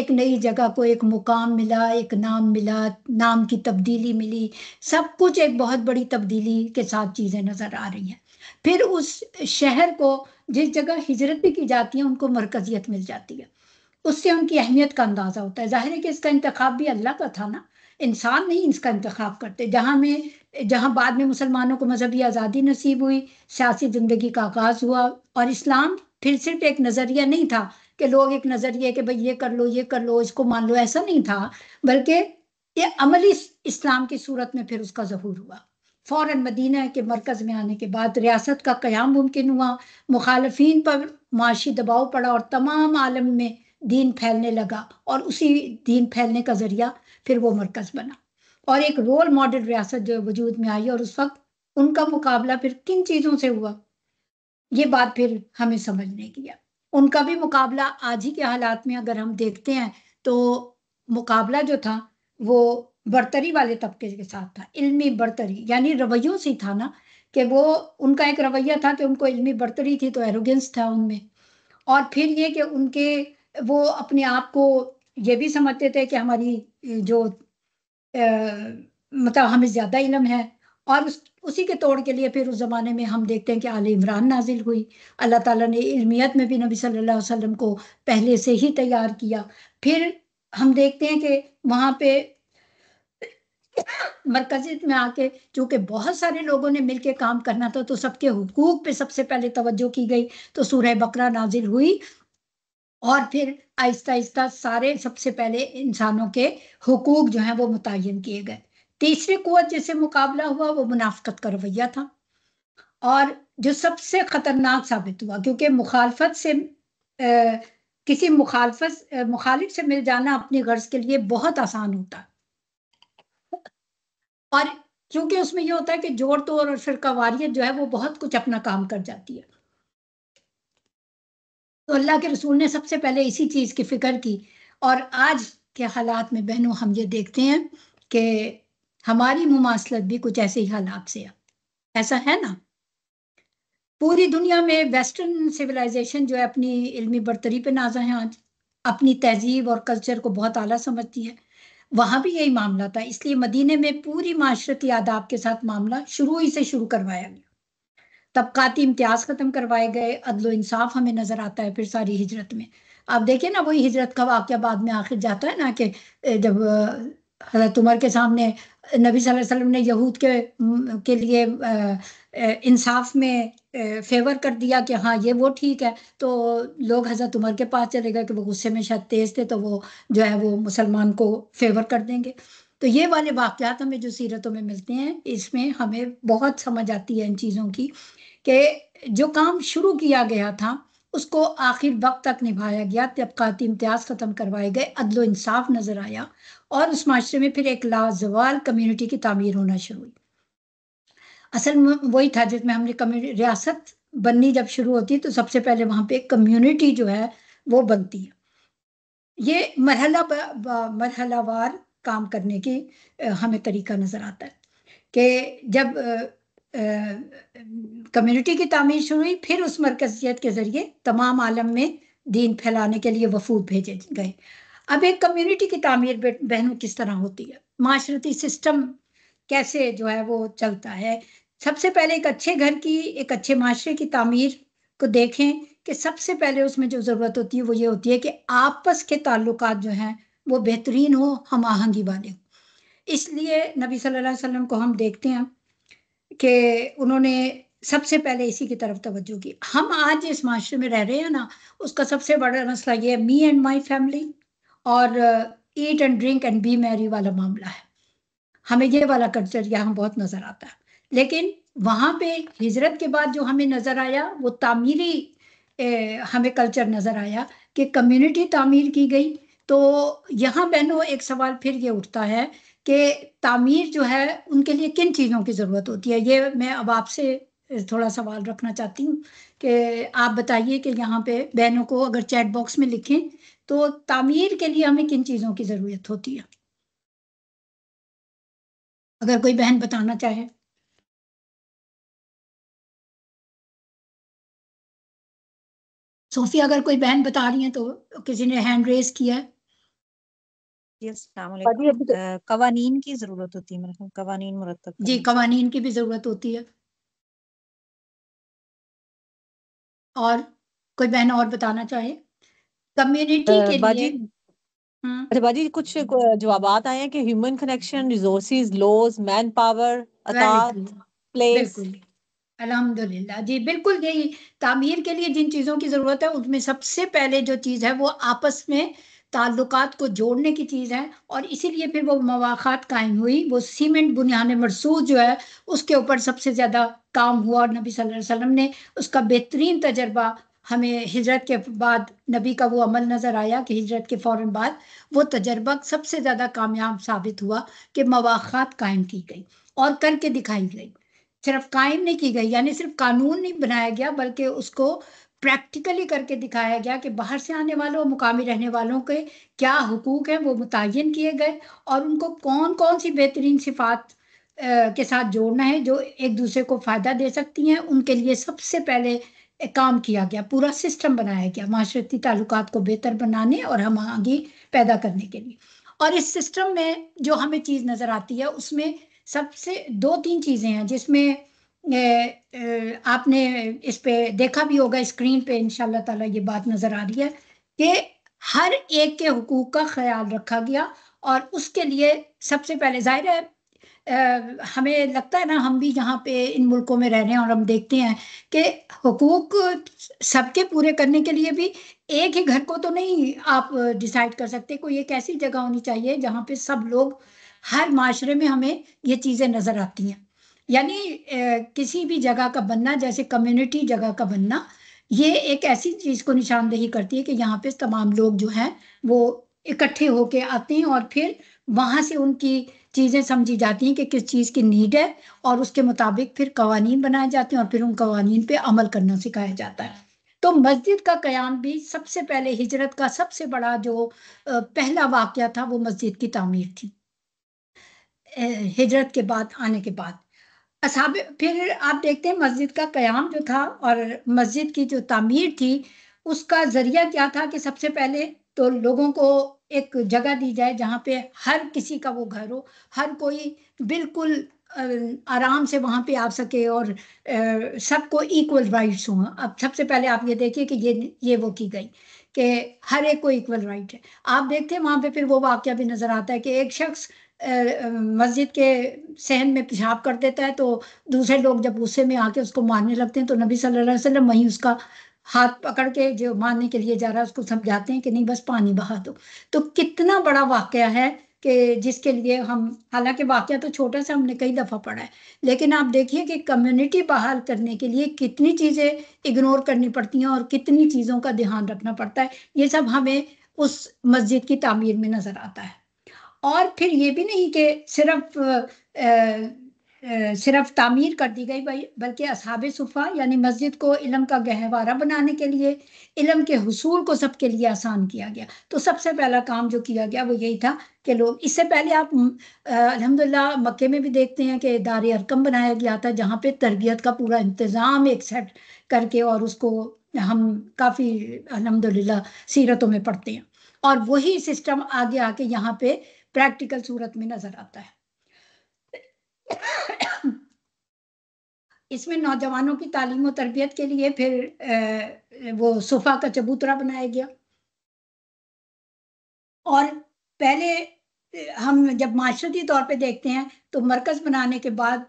एक नई जगह को एक मुकाम मिला एक नाम मिला नाम की तब्दीली मिली सब कुछ एक बहुत बड़ी तब्दीली के साथ चीज़ें नज़र आ रही हैं फिर उस शहर को जिस जगह हिजरत भी की जाती है उनको मरकजियत मिल जाती है उससे उनकी अहमियत का अंदाज़ा होता है ज़ाहिर है कि इसका इंतखा भी अल्लाह का था ना इंसान नहीं इसका इंतखा करते जहाँ में जहाँ बाद में मुसलमानों को मजहबी आज़ादी नसीब हुई सियासी ज़िंदगी का आगाज़ हुआ और इस्लाम फिर सिर्फ एक नज़रिया नहीं था कि लोग एक नज़रिए कि भाई ये कर लो ये कर लो इसको मान लो ऐसा नहीं था बल्कि ये अमली इस्लाम की सूरत में फिर उसका जहूर हुआ फ़ौर मदीना के मरकज़ में आने के बाद रियासत का क्याम मुमकिन हुआ मुखालफी पर माशी दबाव पड़ा और तमाम आलम में दीन फैलने लगा और उसी दीन फैलने का जरिया फिर वो मरकज़ बना और एक रोल मॉडल रियासत जो वजूद में आई और उस वक्त उनका मुकाबला फिर किन चीज़ों से हुआ ये बात फिर हमें समझ नहीं गया उनका भी मुकाबला आज ही के हालात में अगर हम देखते हैं तो मुकाबला जो था वो बर्तरी वाले तबके के साथ था इल्मी बर्तरी यानी रवैयों से था ना कि वो उनका एक रवैया था कि उनको इल्मी बर्तरी थी तो एरोगेंस था उनमें और फिर ये कि उनके वो अपने आप को ये भी समझते थे कि हमारी जो आ, मतलब हमें ज़्यादा इलम है और उस उसी के तोड़ के लिए फिर उस ज़माने में हम देखते हैं कि आल इमरान नाजिल हुई अल्लाह ताला ने इल्मियत में भी नबी सल्लल्लाहु अलैहि वसल्लम को पहले से ही तैयार किया फिर हम देखते हैं कि वहाँ पे मरकजियत में आके चूंकि बहुत सारे लोगों ने मिलके काम करना था तो सबके हकूक पे सबसे पहले तवज्जो की गई तो सूरह बकरा नाजिल हुई और फिर आहिस्ता आहिस्ता सारे सबसे पहले इंसानों के हकूक जो हैं वो मुतन किए गए तीसरी कुत जिससे मुकाबला हुआ वो मुनाफ्त का रवैया था और जो सबसे ख़तरनाक साबित हुआ क्योंकि मुखालफत से आ, किसी मुखालफत मुखालिफ से मिल जाना अपनी गर्ज के लिए बहुत आसान होता और क्योंकि उसमें यह होता है कि जोड़ तोड़ और फिर कवारीत जो है वो बहुत कुछ अपना काम कर जाती है तो अल्लाह के रसूल ने सबसे पहले इसी चीज़ की फ़िक्र की और आज के हालात में बहनों हम ये देखते हैं कि हमारी मुमासलत भी कुछ ऐसे ही हालात से है ऐसा है ना पूरी दुनिया में वेस्टर्न सिविलाइजेशन जो है अपनी इल्मी बरतरी पे नाजा है आज अपनी तहजीब और कल्चर को बहुत आला समझती है वहाँ भी यही मामला था इसलिए मदीने में पूरी माशरती आदाब के साथ मामला शुरू ही से शुरू करवाया गया तबकाती इम्तियाज ख़त्म करवाए गए अदल इंसाफ हमें नज़र आता है फिर सारी हिजरत में आप देखिए ना वही हिजरत का वाक्य बाद में आखिर जाता है ना कि जब हजरत उमर के सामने नबी सल्लल्लाहु अलैहि वसल्लम ने यहूद के के लिए इंसाफ में फेवर कर दिया कि हाँ ये वो ठीक है तो लोग हज़रत उमर के पास चले गए कि वो गुस्से में शायद तेज़ थे तो वो जो है वो मुसलमान को फेवर कर देंगे तो ये वाले वाकत हमें जो सीरतों में मिलते हैं इसमें हमें बहुत समझ आती है इन चीज़ों की कि जो काम शुरू किया गया था उसको आखिर वक्त तक निभाया गया तबकाती इम्तियाज ख़त्म करवाए गए अदलो इंसाफ नज़र आया और उस माशरे में फिर एक लाजवाल कम्यूनिटी की तमीर होना शुरू हुई असल वही था जिसमें हमने रियासत बननी जब शुरू होती है तो सबसे पहले वहाँ पे कम्यूनिटी जो है वो बनती है ये मरहला मरहलावार काम करने की हमें तरीका नज़र आता है कि जब कम्युनिटी की तामीर शुरू हुई फिर उस मरकजियत के ज़रिए तमाम आलम में दीन फैलाने के लिए वफूद भेजे गए अब एक कम्युनिटी की तामीर बहनों किस तरह होती है माशरती सिस्टम कैसे जो है वो चलता है सबसे पहले एक अच्छे घर की एक अच्छे माशरे की तामीर को देखें कि सबसे पहले उसमें जो ज़रूरत होती है वो ये होती है कि आपस के ताल्लुक जो हैं वो बेहतरीन हो हम आहंगी वाले इसलिए नबी सल्लल्लाहु अलैहि वसल्लम को हम देखते हैं कि उन्होंने सबसे पहले इसी की तरफ तवज्जो की हम आज इस माशरे में रह रहे हैं ना उसका सबसे बड़ा मसला ये है मी एंड माई फैमिली और eat and drink and be merry वाला मामला है हमें ये वाला कल्चर यहाँ बहुत नज़र आता है लेकिन वहाँ पे हिजरत के बाद जो हमें नज़र आया वो तामीरी ए, हमें कल्चर नज़र आया कि कम्युनिटी तामीर की गई तो यहाँ बहनों एक सवाल फिर ये उठता है कि तामीर जो है उनके लिए किन चीज़ों की ज़रूरत होती है ये मैं अब आपसे थोड़ा सवाल रखना चाहती हूँ कि आप बताइए कि यहाँ पे बहनों को अगर चैट बॉक्स में लिखें तो तामीर के लिए हमें किन चीज़ों की ज़रूरत होती है अगर कोई बहन बताना चाहे सोफिया अगर कोई बहन बता रही है तो किसी ने हैंड रेस किया है तो uh, कवानीन की जरूरत होती है मतलब कवानीन मुरतब जी कवानीन की भी जरूरत होती है और कोई बहन और बताना चाहे कम्युनिटी uh, के लिए हम्म। अच्छा बाजी कुछ uh, जवाब आए हैं कि human connection resources laws man power place अलहमदुल्ला जी बिल्कुल यही तामीर के लिए जिन चीज़ों की ज़रूरत है उसमें सबसे पहले जो चीज़ है वो आपस में ताल्लुकात को जोड़ने की चीज़ है और इसीलिए फिर वो मवाखात कायम हुई वो सीमेंट बुनियाद मरसूद जो है उसके ऊपर सबसे ज़्यादा काम हुआ और नबी सल्लल्लाहु अलैहि वसल्लम ने उसका बेहतरीन तजर्बा हमें हिजरत के बाद नबी का वो अमल नज़र आया कि हिजरत के फ़ौर बाद वो तजर्बा सबसे ज़्यादा कामयाब साबित हुआ कि मवाखात कायम की गई और करके दिखाई गई सिर्फ कायम नहीं की गई यानी सिर्फ कानून नहीं बनाया गया बल्कि उसको प्रैक्टिकली करके दिखाया गया कि बाहर से आने वालों और मुकामी रहने वालों के क्या हकूक़ हैं वो मुतन किए गए और उनको कौन कौन सी बेहतरीन सिफात के साथ जोड़ना है जो एक दूसरे को फ़ायदा दे सकती हैं उनके लिए सबसे पहले काम किया गया पूरा सिस्टम बनाया गया माशरती ताल्लुक को बेहतर बनाने और हम आगे पैदा करने के लिए और इस सिस्टम में जो हमें चीज़ नज़र आती है उसमें सबसे दो तीन चीज़ें हैं जिसमें आपने इस पे देखा भी होगा स्क्रीन पे इन ताला ये बात नज़र आ रही है कि हर एक के हकूक़ का ख्याल रखा गया और उसके लिए सबसे पहले ज़ाहिर है आ, हमें लगता है ना हम भी यहाँ पे इन मुल्कों में रह रहे हैं और हम देखते हैं कि हकूक सबके पूरे करने के लिए भी एक ही घर को तो नहीं आप डिसाइड कर सकते कोई एक ऐसी जगह होनी चाहिए जहाँ पे सब लोग हर माशरे में हमें ये चीज़ें नज़र आती हैं यानी किसी भी जगह का बनना जैसे कम्युनिटी जगह का बनना ये एक ऐसी चीज को निशानदेही करती है कि यहाँ पे तमाम लोग जो हैं वो इकट्ठे होके आते हैं और फिर वहाँ से उनकी चीज़ें समझी जाती हैं कि किस चीज़ की नीड है और उसके मुताबिक फिर कवानी बनाए जाते हैं और फिर उन कवानीन पे अमल करना सिखाया जाता है तो मस्जिद का क्याम भी सबसे पहले हिजरत का सबसे बड़ा जो पहला वाक्य था वो मस्जिद की तामीर थी हिजरत के बाद आने के बाद असाब फिर आप देखते हैं मस्जिद का क्याम जो था और मस्जिद की जो तमीर थी उसका ज़रिया क्या था कि सबसे पहले तो लोगों को एक जगह दी जाए जहाँ पे हर किसी का वो घर हो हर कोई बिल्कुल आराम से वहाँ पे आ सके और सबको इक्वल राइट्स हों अब सबसे पहले आप ये देखिए कि ये ये वो की गई कि हर एक को इक्वल राइट है आप देखते हैं वहाँ पे फिर वो वाक्य भी नज़र आता है कि एक शख्स मस्जिद के सहन में पेशाब कर देता है तो दूसरे लोग जब गुस्से में आके उसको मारने लगते हैं तो नबी सल्लल्लाहु अलैहि वसल्लम वहीं उसका हाथ पकड़ के जो मारने के लिए जा रहा है उसको समझाते हैं कि नहीं बस पानी बहा दो तो कितना बड़ा वाक्य है कि जिसके लिए हम हालांकि वाक्य तो छोटा सा हमने कई दफ़ा पढ़ा है लेकिन आप देखिए कि कम्युनिटी बहाल करने के लिए कितनी चीज़ें इग्नोर करनी पड़ती हैं और कितनी चीज़ों का ध्यान रखना पड़ता है ये सब हमें उस मस्जिद की तामीर में नज़र आता है और फिर ये भी नहीं कि सिर्फ सिर्फ तामीर कर दी गई बल्कि असहाब सुफ़ा यानी मस्जिद को इलम का गहवारा बनाने के लिए इलम के हसूल को सबके लिए आसान किया गया तो सबसे पहला काम जो किया गया वो यही था कि लोग इससे पहले आप अल्हम्दुलिल्लाह मक्के में भी देखते हैं कि दार अरकम बनाया गया था जहाँ पे तरबियत का पूरा इंतज़ाम एक सेट करके और उसको हम काफ़ी अलहमदिल्ला सीरतों में पढ़ते हैं और वही सिस्टम आगे आके यहाँ पे प्रैक्टिकल सूरत में नजर आता है इसमें नौजवानों की तालीम और तरबियत के लिए फिर वो सोफा का चबूतरा बनाया गया और पहले हम जब माशरती तौर पे देखते हैं तो मरकज़ बनाने के बाद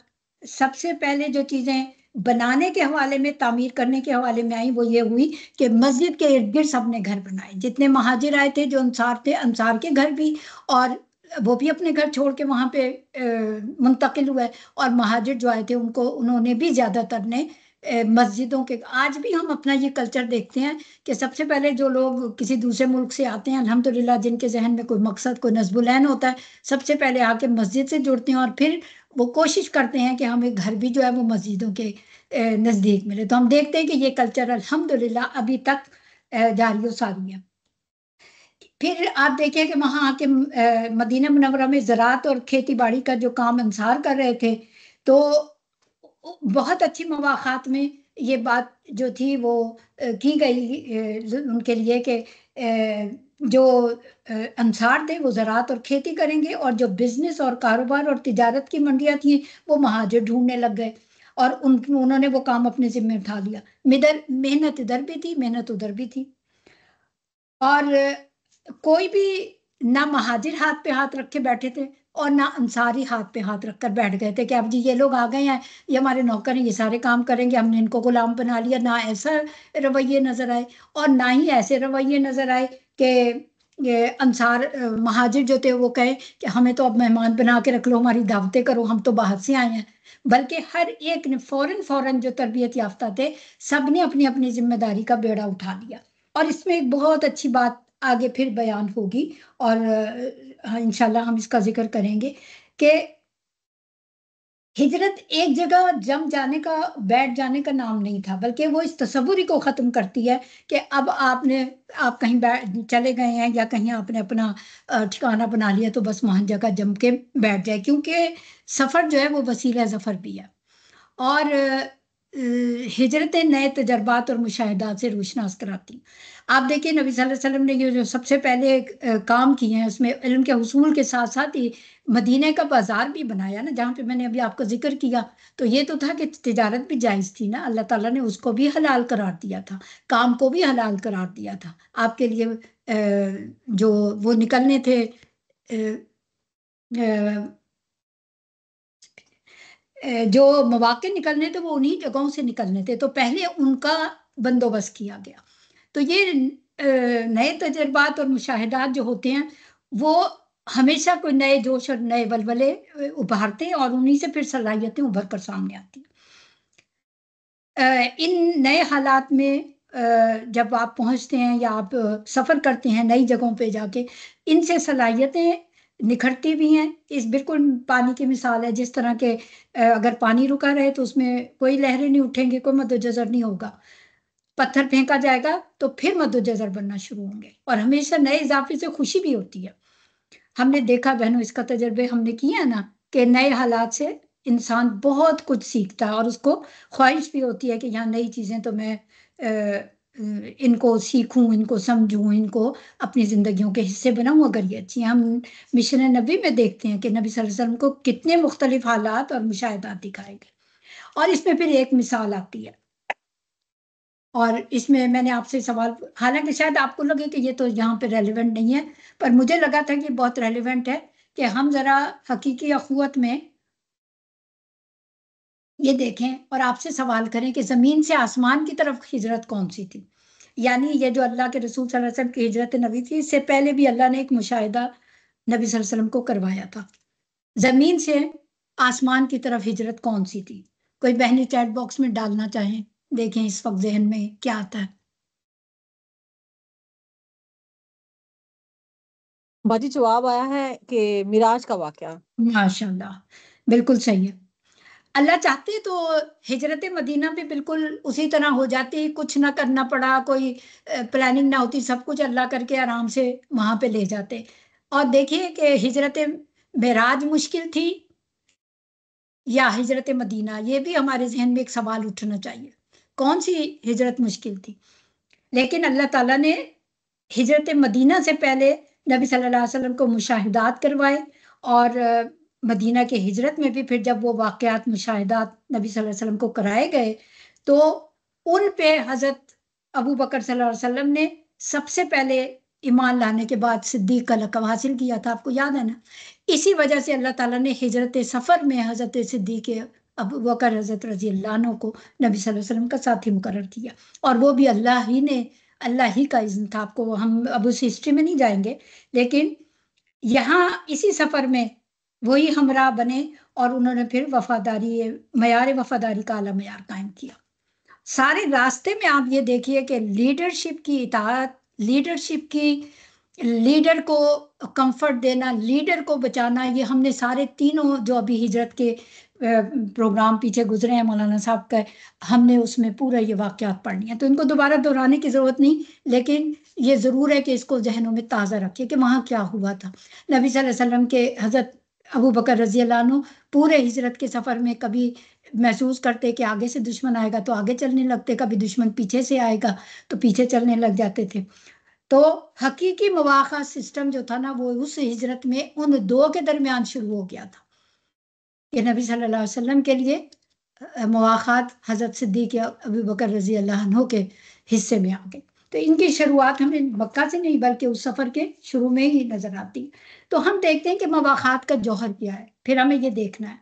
सबसे पहले जो चीज़ें बनाने के हवाले में तामीर करने के हवाले में आई वो ये हुई कि मस्जिद के इर्द गिर्द सबने घर बनाए जितने महाजिर आए थे जो अंसार थे अंसार के घर भी और वो भी अपने घर छोड़ के वहाँ पे मुंतकिल हुए और महाजिर जो आए थे उनको उन्होंने भी ज़्यादातर ने मस्जिदों के आज भी हम अपना ये कल्चर देखते हैं कि सबसे पहले जो लोग किसी दूसरे मुल्क से आते हैं ला जिनके जहन में कोई मकसद कोई नजबुलैन होता है सबसे पहले आके मस्जिद से जुड़ते हैं और फिर वो कोशिश करते हैं कि हमें घर भी जो है वो मस्जिदों के नज़दीक मिले तो हम देखते हैं कि ये कल्चर अलहमदिल्ला अभी तक जारी सारी है फिर आप देखें कि वहाँ आके मदीना मनवरा में ज़रात और खेती बाड़ी का जो काम अंसार कर रहे थे तो बहुत अच्छी मवाक़ात में ये बात जो थी वो की गई उनके लिए कि जो अंसार थे वो ज़रात और खेती करेंगे और जो बिज़नेस और कारोबार और तिजारत की मंडियाँ थी वो महाजर ढूंढने लग गए और उन उन्होंने वो काम अपने ज़िम्मे उठा लिया मिधर मेहनत इधर भी थी मेहनत उधर भी थी और कोई भी ना महाजिर हाथ पे हाथ रख के बैठे थे और ना अंसारी हाथ पे हाथ रखकर बैठ गए थे कि अब जी ये लोग आ गए हैं ये हमारे नौकर हैं ये सारे काम करेंगे हमने इनको गुलाम बना लिया ना ऐसा रवैये नज़र आए और ना ही ऐसे रवैये नज़र आए कि ये अंसार महाजिर जो थे वो कहे कि हमें तो अब मेहमान बना के रख लो हमारी दावतें करो हम तो बाहर से आए हैं बल्कि हर एक ने फ़ौरन फ़ौरन जो तरबियत याफ्ता थे सब ने अपनी अपनी जिम्मेदारी का बेड़ा उठा लिया और इसमें एक बहुत अच्छी बात आगे फिर बयान होगी और हाँ, इनशाला हम इसका जिक्र करेंगे कि हिजरत एक जगह जम जाने का बैठ जाने का नाम नहीं था बल्कि वो इस तस्वुरी को ख़त्म करती है कि अब आपने आप कहीं बैठ चले गए हैं या कहीं आपने अपना ठिकाना बना लिया तो बस वहाँ जगह जम के बैठ जाए क्योंकि सफ़र जो है वो वसीला ज़फ़र भी है और हिजरत नए तजर्बात और मुशाहदात से रोशनास कराती आप देखिए नबी वसल्लम ने ये जो सबसे पहले काम किए हैं उसमें इल्म के हसूल के साथ साथ ही मदीने का बाज़ार भी बनाया ना जहाँ पे मैंने अभी आपको जिक्र किया तो ये तो था कि तजारत भी जायज़ थी ना अल्लाह ताला ने उसको भी हलाल करार दिया था काम को भी हलाल करार दिया था आपके लिए जो वो निकलने थे जो मौाक़ निकलने थे वो उन्हीं जगहों से निकलने थे तो पहले उनका बंदोबस्त किया गया तो ये नए तजर्बात और मुशाहदात जो होते हैं वो हमेशा कोई नए जोश और नए बलबले उभारते हैं और उन्हीं से फिर सलाहियतें उभर कर सामने आती हैं इन नए हालात में जब आप पहुंचते हैं या आप सफ़र करते हैं नई जगहों पे जाके इनसे सलाहियतें निखरती भी हैं इस बिल्कुल पानी की मिसाल है जिस तरह के अगर पानी रुका रहे तो उसमें कोई लहरें नहीं उठेंगे कोई मदोजर नहीं होगा पत्थर फेंका जाएगा तो फिर मदोजर बनना शुरू होंगे और हमेशा नए इजाफे से खुशी भी होती है हमने देखा बहनों इसका तजर्बे हमने किया ना कि नए हालात से इंसान बहुत कुछ सीखता है और उसको ख्वाहिश भी होती है कि यहाँ नई चीज़ें तो मैं इनको सीखूं इनको समझूं इनको अपनी ज़िंदगियों के हिस्से बनाऊं अगर ये अच्छी हम मिशन नबी में देखते हैं कि नबी वसल्लम को कितने मुख्तलिफ हालात और मुशाहदात दिखाए गए और इसमें फिर एक मिसाल आती है और इसमें मैंने आपसे सवाल हालांकि शायद आपको लगे कि ये तो यहाँ पे रेलिवेंट नहीं है पर मुझे लगा था कि बहुत रेलिवेंट है कि हम ज़रा हकीकी अखुत में ये देखें और आपसे सवाल करें कि ज़मीन से आसमान की तरफ हिजरत कौन सी थी यानी ये जो अल्लाह के रसूल सल्लल्लाहु अलैहि वसल्लम की हिजरत नबी थी इससे पहले भी अल्लाह ने एक मुशाहिदा नबी सल्लल्लाहु अलैहि वसल्लम को करवाया था ज़मीन से आसमान की तरफ हिजरत कौन सी थी कोई बहनी चैट बॉक्स में डालना चाहें देखें इस वक्त जहन में क्या आता है बाजी जवाब आया है कि मिराज का वाक्य माशाल्लाह बिल्कुल सही है अल्लाह चाहते तो हिजरत मदीना पे बिल्कुल उसी तरह हो जाती कुछ ना करना पड़ा कोई प्लानिंग ना होती सब कुछ अल्लाह करके आराम से वहां पे ले जाते और देखिए कि हिजरत महराज मुश्किल थी या हिजरत मदीना ये भी हमारे जहन में एक सवाल उठना चाहिए कौन सी हिजरत मुश्किल थी लेकिन अल्लाह ताला ने हिजरत मदीना से पहले नबी सल्लल्लाहु अलैहि वसल्लम को मुशाहिदात करवाए और मदीना के हिजरत में भी फिर जब वो वाकयात मुशाहदात नबी सल्लल्लाहु अलैहि वसल्लम को कराए गए तो उन पे हज़रत अबू बकर सल्लल्लाहु अलैहि वसल्लम ने सबसे पहले ईमान लाने के बाद सिद्दीक का लकब हासिल किया था आपको याद है ना इसी वजह से अल्लाह ताला ने हिजरत सफ़र में हज़रत सिद्दीक अबू बकर हज़रत रजी अल्लाह को नबी सल्लल्लाहु अलैहि वसल्लम का साथी मुकर किया और वो भी अल्लाह ही ने अल्लाह ही का इज्न था आपको हम अब उस हिस्ट्री में नहीं जाएंगे लेकिन यहाँ इसी सफ़र में वही हमरा बने और उन्होंने फिर वफादारी मैार वफादारी का आला मैार कायम किया सारे रास्ते में आप ये देखिए कि लीडरशिप की इतात लीडरशिप की लीडर को कंफर्ट देना लीडर को बचाना ये हमने सारे तीनों जो अभी हिजरत के प्रोग्राम पीछे गुजरे हैं मौलाना साहब का हमने उसमें पूरा ये वाक्यात पढ़नी है तो इनको दोबारा दोहराने की ज़रूरत नहीं लेकिन ये ज़रूर है कि इसको जहनों में ताज़ा रखिए कि वहाँ क्या हुआ था नबी वसल्लम के हज़रत अबू बकर रजी पूरे हिजरत के सफ़र में कभी महसूस करते कि आगे से दुश्मन आएगा तो आगे चलने लगते कभी दुश्मन पीछे से आएगा तो पीछे चलने लग जाते थे तो हकीकी मवाक़ा सिस्टम जो था ना वो उस हिजरत में उन दो के दरमियान शुरू हो गया था कि नबी सल्लल्लाहु अलैहि वसल्लम के लिए मवाखात हज़रत सिद्दीक़ अबू बकर रजी अल्लाह के हिस्से में आ गए तो इनकी शुरुआत हमें मक्का से नहीं बल्कि उस सफ़र के शुरू में ही नज़र आती तो हम देखते हैं कि मवाखात का जौहर क्या है फिर हमें ये देखना है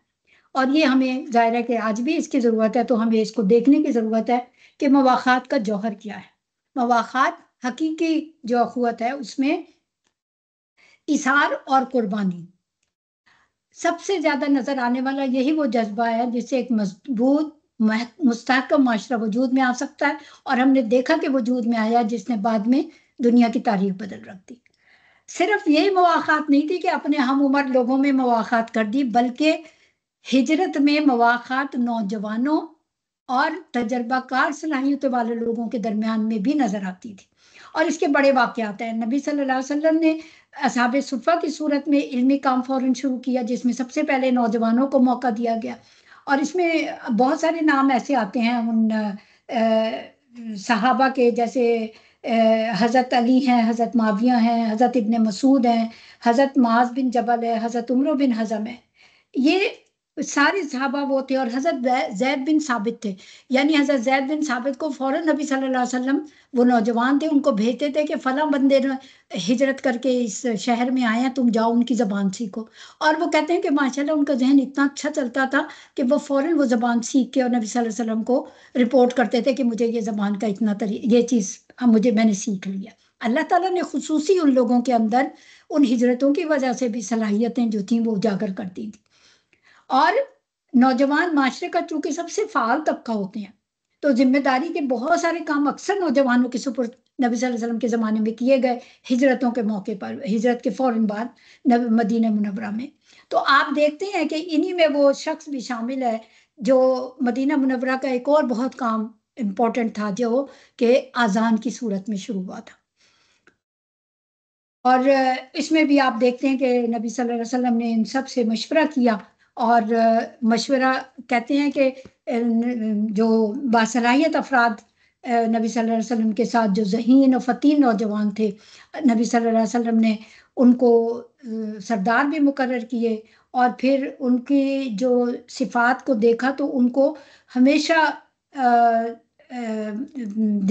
और ये हमें ज़ाहिर है कि आज भी इसकी ज़रूरत है तो हमें इसको देखने की ज़रूरत है कि मवाखात का जौहर क्या है मवाखात हकीकी जो अखुत है उसमें इसार और कुर्बानी सबसे ज़्यादा नज़र आने वाला यही वो जज्बा है जिससे एक मजबूत मुस्तकम माशरा वजूद में आ सकता है और हमने देखा कि वजूद में आया जिसने बाद में दुनिया की तारीख बदल रख दी सिर्फ यही मवाक़ात नहीं थी कि अपने हम उम्र लोगों में मवाक़ात कर दी बल्कि हिजरत में मवाक़ात नौजवानों और तजर्बाकार सलाहियत वाले लोगों के दरमियान में भी नज़र आती थी और इसके बड़े वाक़ हैं नबी सल्लल्लाहु अलैहि वसल्लम ने असाब सुफ़ा की सूरत में इल्मी काम फ़ौरन शुरू किया जिसमें सबसे पहले नौजवानों को मौका दिया गया और इसमें बहुत सारे नाम ऐसे आते हैं उन सहाबा के जैसे हज़रत अली हैं हज़रत माविया हैं हज़रत इब्ने मसूद हैं हज़रत माज बिन जबल है हज़रत उम्र बिन हज़म है ये सारे सहाबा वो थे और हज़रत जैद बिन साबित थे यानी हज़रत जैद बिन साबित को फ़ौर नबी सल्लल्लाहु अलैहि वसल्लम वो नौजवान थे उनको भेजते थे कि फ़ला बंदे हिजरत करके इस शहर में आए हैं तुम जाओ उनकी ज़बान सीखो और वो कहते हैं कि माशाल्लाह उनका जहन इतना अच्छा चलता था कि वो फ़ौर वो ज़बान सीख के और नबी सल्लल्लाहु अलैहि वसल्लम को रिपोर्ट करते थे कि मुझे ये ज़बान का इतना तरी ये चीज़ हम हाँ, मुझे मैंने सीख लिया अल्लाह ताला ने खसूसी उन लोगों के अंदर उन हिजरतों की वजह से भी सलाहियतें जो थी वो उजागर कर दी थी और नौजवान माशरे का चूंकि सबसे फाल तबका होते हैं तो जिम्मेदारी के बहुत सारे काम अक्सर नौजवानों के सुपुर नबी वसल्लम के ज़माने में किए गए हिजरतों के मौके पर हिजरत के फ़ौर बाद मदीना मुनवरा में तो आप देखते हैं कि इन्हीं में वो शख्स भी शामिल है जो मदीना मुनवरा का एक और बहुत काम इम्पोर्टेंट था जो कि आज़ान की सूरत में शुरू हुआ था और इसमें भी आप देखते हैं कि नबी सल्लल्लाहु अलैहि वसल्लम ने इन सब से मशवरा किया और मशवरा कहते हैं कि जो बासलाहियत अफराद नबी सल्लल्लाहु अलैहि वसल्लम के साथ जो जहीन और फतीन नौजवान थे नबी सल्लल्लाहु अलैहि वसल्लम ने उनको सरदार भी मुकर किए और फिर उनकी जो सिफात को देखा तो उनको हमेशा आ, आ,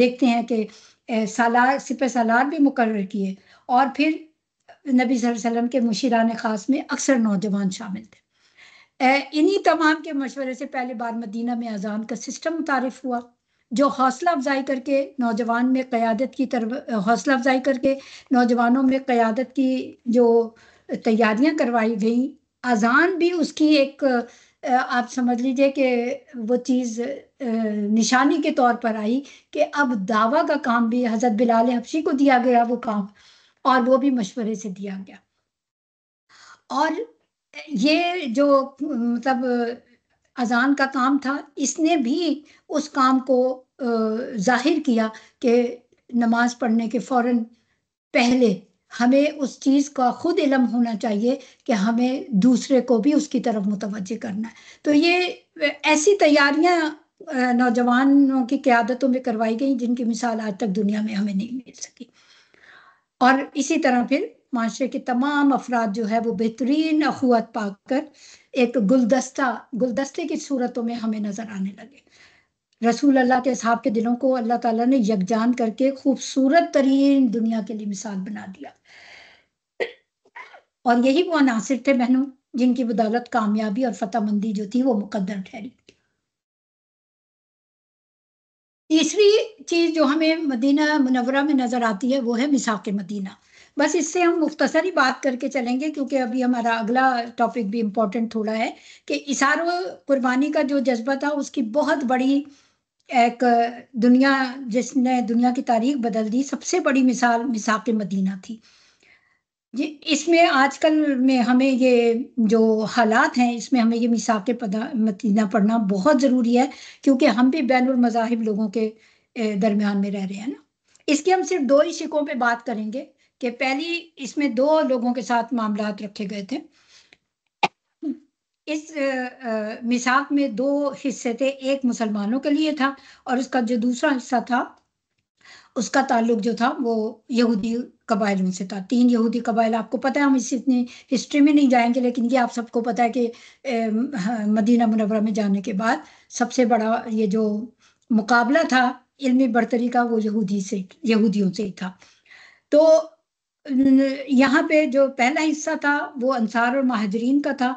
देखते हैं कि सालार सिप सालार भी मुकर किए और फिर नबी सल्लल्लाहु अलैहि वसल्लम के मुशीरान ख़ास में अक्सर नौजवान शामिल थे इन्हीं तमाम के मशवरे से पहले बार मदीना में अजान का सिस्टम मुतारफ़ हुआ जो हौसला अफजाई करके नौजवान में क़्यादत की तरफ हौसला अफजाई करके नौजवानों में क़्यादत की जो तैयारियां करवाई गई अजान भी उसकी एक आप समझ लीजिए कि वो चीज़ निशानी के तौर पर आई कि अब दावा का काम भी हज़रत बिलाल हफ्शी को दिया गया वो काम और वो भी मशवरे से दिया गया और ये जो मतलब अजान का काम था इसने भी उस काम को जाहिर किया कि नमाज पढ़ने के फ़ौर पहले हमें उस चीज़ का ख़ुद इलम होना चाहिए कि हमें दूसरे को भी उसकी तरफ मुतवजह करना है तो ये ऐसी तैयारियां नौजवानों की क्यादतों में करवाई गई जिनकी मिसाल आज तक दुनिया में हमें नहीं मिल सकी और इसी तरह फिर माशरे के तमाम अफराद जो है वो बेहतरीन अखुआत पाकर एक गुलदस्ता गुलदस्ते की सूरतों में हमें नज़र आने लगे रसूल अल्लाह के असहाब के दिलों को अल्लाह ताला ने यकजान करके खूबसूरत तरीन दुनिया के लिए मिसाल बना दिया और यही वो अनासर थे बहनों जिनकी बदौलत कामयाबी और मंदी जो थी वो मुकदर ठहरी तीसरी चीज़ जो हमें मदीना मुनवरा में नज़र आती है वो है मिसाक मदीना बस इससे हम मुख्तसर ही बात करके चलेंगे क्योंकि अभी हमारा अगला टॉपिक भी इम्पोर्टेंट थोड़ा है कि इशार कुर्बानी का जो जज्बा था उसकी बहुत बड़ी एक दुनिया जिसने दुनिया की तारीख बदल दी सबसे बड़ी मिसाल मिसाक मदीना थी इसमें आजकल में हमें ये जो हालात हैं इसमें हमें ये मिसाक मदीना पढ़ना बहुत ज़रूरी है क्योंकि हम भी बैन मज़ाहिब लोगों के दरमियान में रह रहे हैं ना इसके हम सिर्फ दो ही शिकों पे बात करेंगे कि पहली इसमें दो लोगों के साथ मामला रखे गए थे इस मिसाक में दो हिस्से थे एक मुसलमानों के लिए था और उसका जो दूसरा हिस्सा था उसका ताल्लुक जो था वो यहूदी कबायलों से था तीन यहूदी कबाइल आपको पता है हम इस इतनी हिस्ट्री में नहीं जाएंगे लेकिन ये आप सबको पता है कि मदीना मुनवरा में जाने के बाद सबसे बड़ा ये जो मुकाबला था इल्मी बढ़तरी का वो यहूदी से यहूदियों से ही था तो यहाँ पे जो पहला हिस्सा था वो अंसार और महाजरीन का था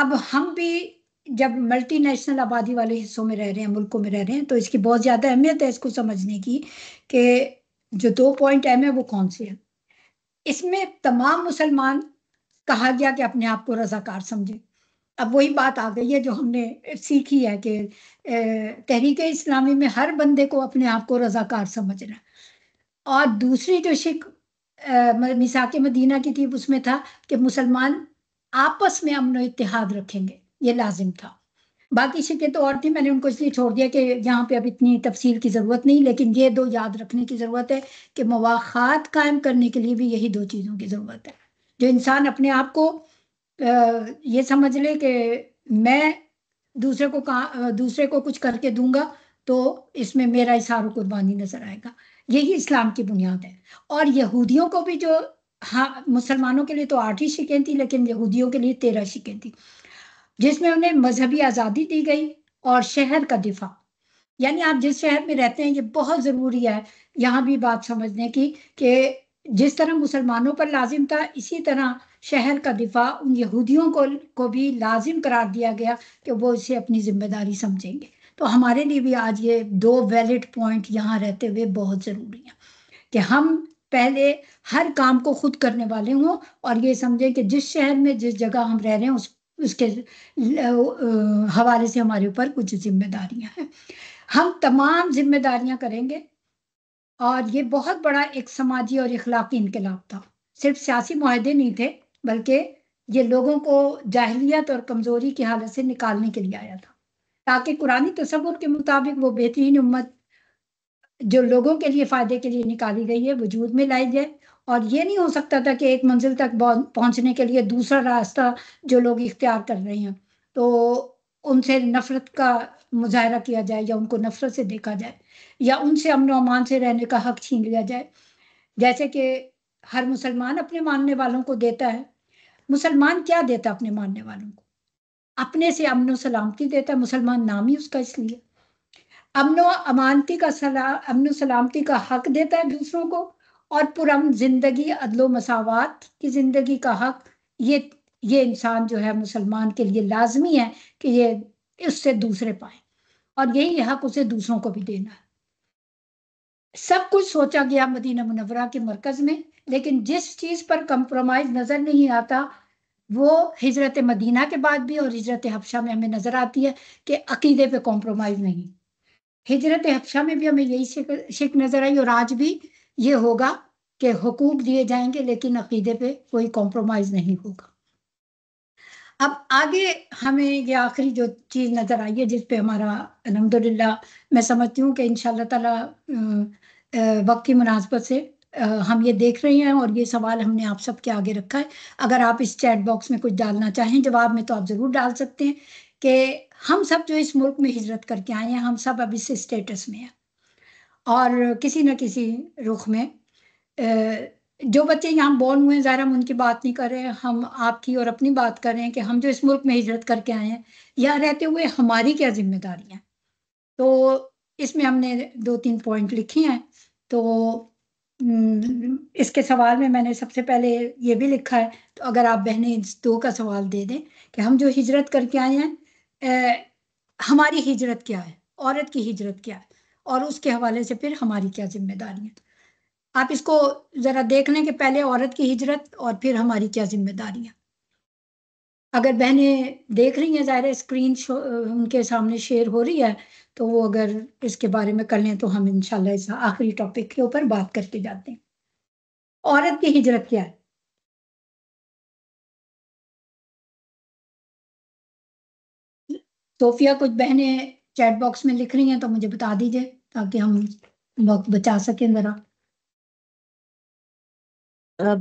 अब हम भी जब मल्टीनेशनल आबादी वाले हिस्सों में रह रहे हैं मुल्कों में रह रहे हैं तो इसकी बहुत ज़्यादा अहमियत है इसको समझने की कि जो दो पॉइंट अहम है वो कौन से है इसमें तमाम मुसलमान कहा गया कि अपने आप को रजाकार समझे अब वही बात आ गई है जो हमने सीखी है कि तहरीक इस्लामी में हर बंदे को अपने आप को रजाकार समझना और दूसरी जो शिक मिसाक मदीना की थी उसमें था कि मुसलमान आपस में अमन इतिहाद रखेंगे ये लाजिम था बाकी शिकें तो और थी मैंने उनको इसलिए छोड़ दिया कि यहाँ पे अब इतनी तफसील की ज़रूरत नहीं लेकिन ये दो याद रखने की ज़रूरत है कि मवाखात कायम करने के लिए भी यही दो चीज़ों की ज़रूरत है जो इंसान अपने आप को ये समझ ले कि मैं दूसरे को दूसरे को कुछ करके दूंगा तो इसमें मेरा इशारो कुर्बानी नज़र आएगा यही इस्लाम की बुनियाद है और यहूदियों को भी जो हाँ मुसलमानों के लिए तो आठ ही शिकें थी लेकिन यहूदियों के लिए तेरह शिकें थी जिसमें उन्हें मजहबी आज़ादी दी गई और शहर का दिफा यानी आप जिस शहर में रहते हैं ये बहुत ज़रूरी है यहाँ भी बात समझने की कि जिस तरह मुसलमानों पर लाजिम था इसी तरह शहर का दिफा उन यहूदियों को को भी लाजिम करार दिया गया कि वो इसे अपनी जिम्मेदारी समझेंगे तो हमारे लिए भी आज ये दो वैलिड पॉइंट यहाँ रहते हुए बहुत ज़रूरी हैं कि हम पहले हर काम को खुद करने वाले हों और ये समझें कि जिस शहर में जिस जगह हम रह रहे हैं उस उसके हवाले से हमारे ऊपर कुछ जिम्मेदारियां हैं हम तमाम जिम्मेदारियां करेंगे और ये बहुत बड़ा एक समाजी और इखलाकी इनकलाब था सिर्फ सियासी माहदे नहीं थे बल्कि ये लोगों को जाहलीत और कमज़ोरी की हालत से निकालने के लिए आया था ताकि कुरानी तस्वुर तो के मुताबिक वो बेहतरीन उम्मत जो लोगों के लिए फ़ायदे के लिए निकाली गई है वजूद में लाई जाए और ये नहीं हो सकता था कि एक मंजिल तक पहुंचने के लिए दूसरा रास्ता जो लोग इख्तियार कर रहे हैं तो उनसे नफरत का मुजाहरा किया जाए या उनको नफरत से देखा जाए या उनसे अमन अमान से रहने का हक छीन लिया जाए जैसे कि हर मुसलमान अपने मानने वालों को देता है मुसलमान क्या देता अपने मानने वालों को अपने से अमन सलामती देता है मुसलमान नाम ही उसका इसलिए अमन अमानती का सला अमन सलामती का हक देता है दूसरों को और पुरम जिंदगी अदलो मसावत की ज़िंदगी का हक ये ये इंसान जो है मुसलमान के लिए लाजमी है कि ये उससे दूसरे पाए और यही हक उसे दूसरों को भी देना है सब कुछ सोचा गया मदीना मुनवरा के मरकज में लेकिन जिस चीज पर कंप्रोमाइज नजर नहीं आता वो हिजरत मदीना के बाद भी और हिजरत हफ्शा में हमें नज़र आती है कि अकीदे पे कॉम्प्रोमाइज़ नहीं हिजरत हफ्शा में भी हमें यही शिक, शिक नज़र आई और आज भी ये होगा कि हकूक दिए जाएंगे लेकिन अकीदे पे कोई कॉम्प्रोमाइज़ नहीं होगा अब आगे हमें ये आखिरी जो चीज़ नज़र आई है जिस पे हमारा अलहमदुल्ला मैं समझती हूँ कि इन ताला वक्त की मुनासबत से हम ये देख रहे हैं और ये सवाल हमने आप सबके आगे रखा है अगर आप इस चैट बॉक्स में कुछ डालना चाहें जवाब में तो आप ज़रूर डाल सकते हैं कि हम सब जो इस मुल्क में हिजरत करके आए हैं हम सब अब इस स्टेटस में हैं और किसी न किसी रुख में जो बच्चे यहाँ बॉर्न हुए हैं ज़ाहिर हम उनकी बात नहीं कर रहे हैं हम आपकी और अपनी बात कर रहे हैं कि हम जो इस मुल्क में हिजरत करके आए हैं यहाँ रहते हुए हमारी क्या जिम्मेदारियाँ तो इसमें हमने दो तीन पॉइंट लिखी हैं तो हम्म, इसके सवाल में मैंने सबसे पहले ये भी लिखा है तो अगर आप बहने इस दो का सवाल दे दें कि हम जो हिजरत करके आए हैं हमारी हिजरत क्या है औरत की हिजरत क्या है और उसके हवाले से फिर हमारी क्या जिम्मेदारी आप इसको ज़रा देख लें कि पहले औरत की हिजरत और फिर हमारी क्या जिम्मेदारी अगर बहनें देख रही हैं ज़ाहिर स्क्रीन शो उनके सामने शेयर हो रही है तो वो अगर इसके बारे में कर लें तो हम इनशाला इस आखिरी टॉपिक के ऊपर बात करके जाते हैं औरत की हिजरत क्या है सोफिया कुछ बहनें चैट बॉक्स में लिख रही हैं तो मुझे बता दीजिए ताकि हम वक्त बचा सकें जरा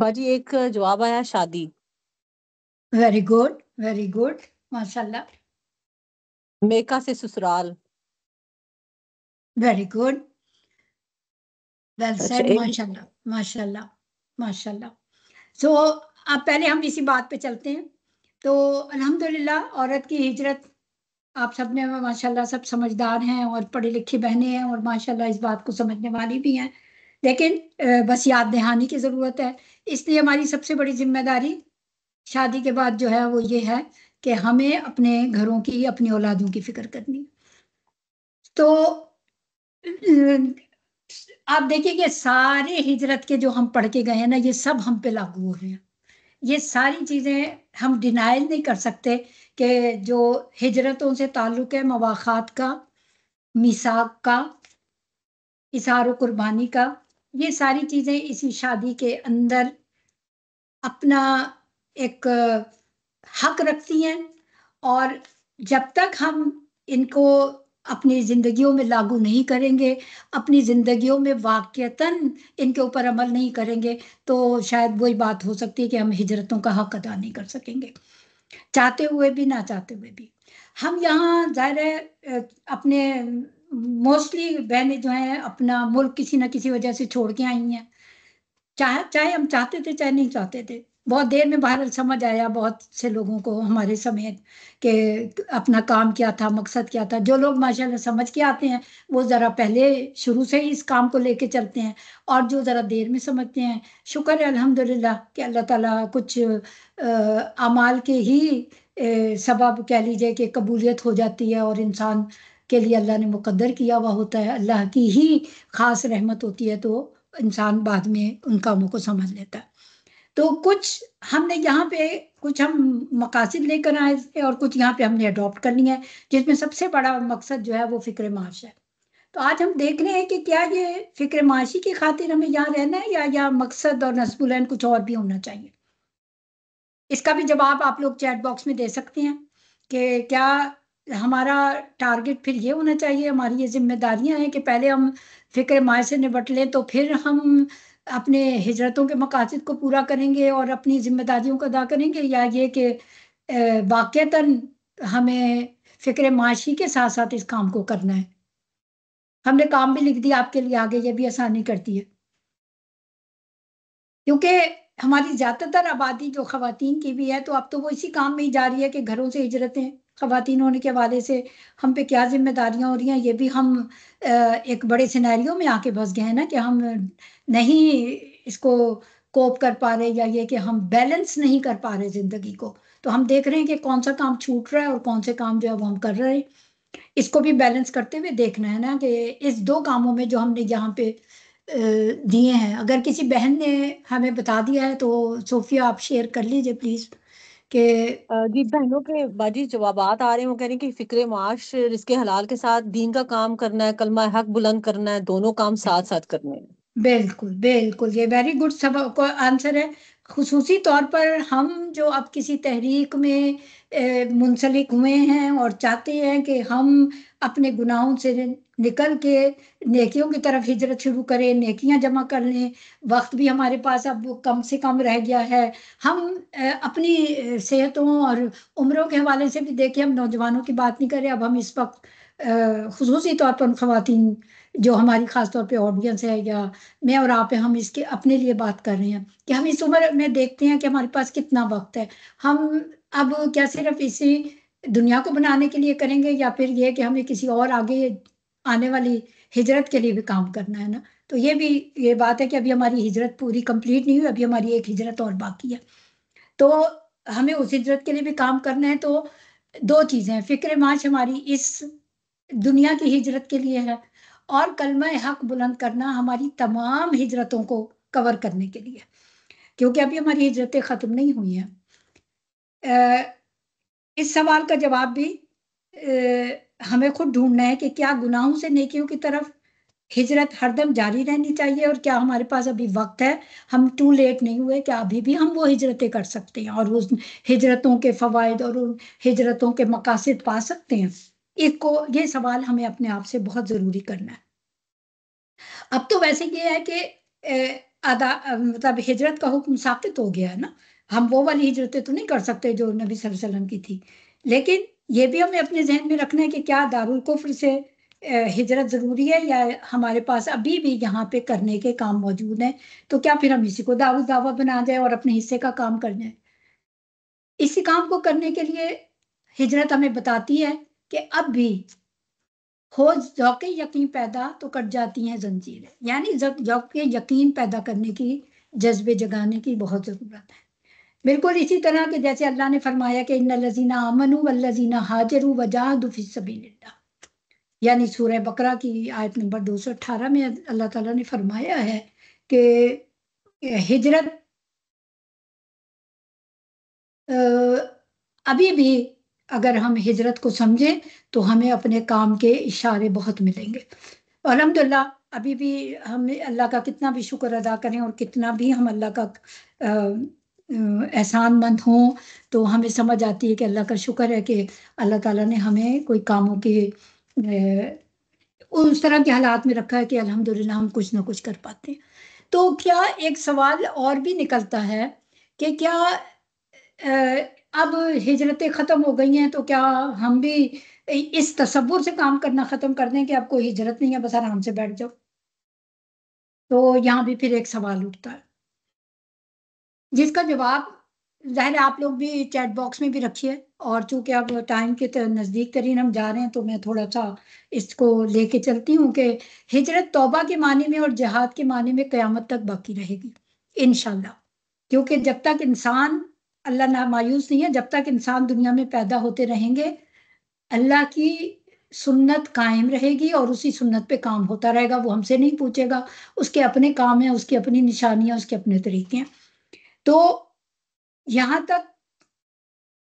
बाजी एक जवाब आया शादी वेरी गुड वेरी गुड माशाल्लाह मेका से ससुराल वेरी गुड वेल सेड माशाल्लाह माशाल्लाह माशाल्लाह सो अब पहले हम इसी बात पे चलते हैं तो अल्हम्दुलिल्लाह औरत की हिजरत आप सब ने माशाल्लाह सब समझदार हैं और पढ़ी लिखी बहनें हैं और माशाल्लाह इस बात को समझने वाली भी हैं लेकिन बस याद दहानी की ज़रूरत है इसलिए हमारी सबसे बड़ी जिम्मेदारी शादी के बाद जो है वो ये है कि हमें अपने घरों की अपनी औलादों की फिक्र करनी तो आप देखिए कि सारे हिजरत के जो हम पढ़ के गए हैं ना ये सब हम पे लागू हो रहे हैं ये सारी चीज़ें हम डिनाइल नहीं कर सकते कि जो हिजरतों से ताल्लुक़ है मवाखात का मिसाक का इशार कुर्बानी का ये सारी चीज़ें इसी शादी के अंदर अपना एक हक रखती हैं और जब तक हम इनको अपनी ज़िंदगियों में लागू नहीं करेंगे अपनी ज़िंदगियों में वाक्यतन इनके ऊपर अमल नहीं करेंगे तो शायद वही बात हो सकती है कि हम हिजरतों का हक अदा नहीं कर सकेंगे चाहते हुए भी ना चाहते हुए भी हम यहाँ ज़ाहिर है अपने मोस्टली बहनें जो हैं अपना मुल्क किसी ना किसी वजह से छोड़ के आई हैं चाहे चाहे हम चाहते थे चाहे नहीं चाहते थे बहुत देर में बाहर समझ आया बहुत से लोगों को हमारे समेत के अपना काम क्या था मकसद क्या था जो लोग माशाल्लाह समझ के आते हैं वो ज़रा पहले शुरू से ही इस काम को लेके चलते हैं और जो ज़रा देर में समझते हैं शुक्र है अल्हम्दुलिल्लाह कि अल्लाह ताला कुछ अमाल के ही सबब कह लीजिए कि कबूलियत हो जाती है और इंसान के लिए अल्लाह ने मुकदर किया हुआ होता है अल्लाह की ही ख़ास रहमत होती है तो इंसान बाद में उन कामों को समझ लेता है तो कुछ हमने यहाँ पे कुछ हम मकासद लेकर आए थे और कुछ यहाँ पे हमने अडॉप्ट करनी है जिसमें सबसे बड़ा मकसद जो है वो फ़िक्र माश है तो आज हम देख रहे हैं कि क्या ये फ़िक्र माशी की खातिर हमें यहाँ रहना है या या मकसद और नसबुल कुछ और भी होना चाहिए इसका भी जवाब आप लोग चैट बॉक्स में दे सकते हैं कि क्या हमारा टारगेट फिर ये होना चाहिए हमारी ये जिम्मेदारियां हैं कि पहले हम फिक्र माय से निपट लें तो फिर हम अपने हिजरतों के मकासद को पूरा करेंगे और अपनी जिम्मेदारियों को अदा करेंगे या ये कि वाक़ता हमें फ़िक्र माशी के साथ साथ इस काम को करना है हमने काम भी लिख दिया आपके लिए आगे ये भी आसानी करती है क्योंकि हमारी ज़्यादातर आबादी जो ख़वान की भी है तो अब तो वो इसी काम में ही जा रही है कि घरों से हिजरतें ख़वान होने के हवाले से हम पे क्या जिम्मेदारियाँ हो रही हैं ये भी हम एक बड़े सिनेरियो में आके बस गए हैं ना कि हम नहीं इसको कोप कर पा रहे या ये कि हम बैलेंस नहीं कर पा रहे ज़िंदगी को तो हम देख रहे हैं कि कौन सा काम छूट रहा है और कौन से काम जो है वो हम कर रहे हैं इसको भी बैलेंस करते हुए देखना है ना कि इस दो कामों में जो हमने यहाँ पे दिए हैं अगर किसी बहन ने हमें बता दिया है तो सोफिया आप शेयर कर लीजिए प्लीज़ कि जी बहनों के बाजी जवाब आ रहे हैं वो कह रहे हैं कि फ़िक्र माश रिस्के हलाल के साथ दीन का काम करना है, कलमा हक़ बुलंद करना है, दोनों काम साथ-साथ करने हैं। बिल्कुल, बिल्कुल, ये वेरी गुड सब आंसर है। खसूसी तौर पर हम जो अब किसी तहरीक में मुंसलिक हुए हैं और चाहते हैं कि हम अपने गुनाहों से निकल के नेकियों की तरफ हिजरत शुरू करें नेकियां जमा कर लें वक्त भी हमारे पास अब कम से कम रह गया है हम अपनी सेहतों और उम्रों के हवाले से भी देखें हम नौजवानों की बात नहीं करें अब हम इस वक्त खसूसी तौर पर उन खातन जो हमारी ख़ास तौर पे ऑडियंस है या मैं और आप हम इसके अपने लिए बात कर रहे हैं कि हम इस उम्र में देखते हैं कि हमारे पास कितना वक्त है हम अब क्या सिर्फ इसी दुनिया को बनाने के लिए करेंगे या फिर ये कि हमें किसी और आगे आने वाली हिजरत के लिए भी काम करना है ना तो ये भी ये बात है कि अभी हमारी हिजरत पूरी कंप्लीट नहीं हुई अभी हमारी एक हिजरत और बाकी है तो हमें उस हिजरत के लिए भी काम करना है तो दो चीज़ें हैं फ़िक्र माश हमारी इस दुनिया की हिजरत के लिए है और कलमा हक बुलंद करना हमारी तमाम हिजरतों को कवर करने के लिए क्योंकि अभी हमारी हिजरतें ख़त्म नहीं हुई हैं इस सवाल का जवाब भी हमें खुद ढूंढना है कि क्या गुनाहों से नेकियों की तरफ हिजरत हरदम जारी रहनी चाहिए और क्या हमारे पास अभी वक्त है हम टू लेट नहीं हुए क्या अभी भी हम वो हिजरतें कर सकते हैं और उस हिजरतों के फ़वाद और उन हिजरतों के मकासद पा सकते हैं इसको ये सवाल हमें अपने आप से बहुत ज़रूरी करना है अब तो वैसे ये है कि मतलब हिजरत का हुक्म साबित हो गया है ना हम वो वाली हिजरतें तो नहीं कर सकते जो नबी वसल्लम की थी लेकिन ये भी हमें अपने जहन में रखना है कि क्या दारुल कुफर से हिजरत ज़रूरी है या हमारे पास अभी भी यहाँ पे करने के काम मौजूद हैं तो क्या फिर हम इसी को दारुल दावा बना जाए और अपने हिस्से का काम कर जाए इसी काम को करने के लिए हिजरत हमें बताती है कि अब भी हो जौके यकीन पैदा तो कट जाती हैं जंजीरें यानी जब जौके यकीन पैदा करने की जज्बे जगाने की बहुत ज़रूरत है बिल्कुल इसी तरह के जैसे अल्लाह ने फरमाया कि इन लजीना अमन वल्लजीना हाजर सबीलिल्लाह यानी सूरह बकरा की आयत नंबर 218 में अल्लाह ताला ने फरमाया है कि हिजरत अभी भी अगर हम हिजरत को समझें तो हमें अपने काम के इशारे बहुत मिलेंगे अलहमदुल्ला अभी भी हम अल्लाह का कितना भी शुक्र अदा करें और कितना भी हम अल्लाह का एहसानमंद हों तो हमें समझ आती है कि अल्लाह का शुक्र है कि अल्लाह ताला ने हमें कोई कामों के उस तरह के हालात में रखा है कि अल्हम्दुलिल्लाह हम कुछ ना कुछ कर पाते हैं तो क्या एक सवाल और भी निकलता है कि क्या अब हिजरतें ख़त्म हो गई हैं तो क्या हम भी इस तस्वुर से काम करना ख़त्म कर दें कि अब कोई हिजरत नहीं है बस आराम से बैठ जाओ तो यहाँ भी फिर एक सवाल उठता है जिसका जवाब ज़ाहिर आप लोग भी चैट बॉक्स में भी रखिए और चूंकि अब टाइम के नज़दीक तरीन हम जा रहे हैं तो मैं थोड़ा सा इसको लेके चलती हूँ कि हिजरत तौबा के माने में और जहाद के माने में क़यामत तक बाकी रहेगी इन क्योंकि जब तक इंसान अल्लाह ना मायूस नहीं है जब तक इंसान दुनिया में पैदा होते रहेंगे अल्लाह की सुन्नत कायम रहेगी और उसी सुन्नत पे काम होता रहेगा वो हमसे नहीं पूछेगा उसके अपने काम हैं उसकी अपनी निशानियाँ उसके अपने तरीके हैं तो यहाँ तक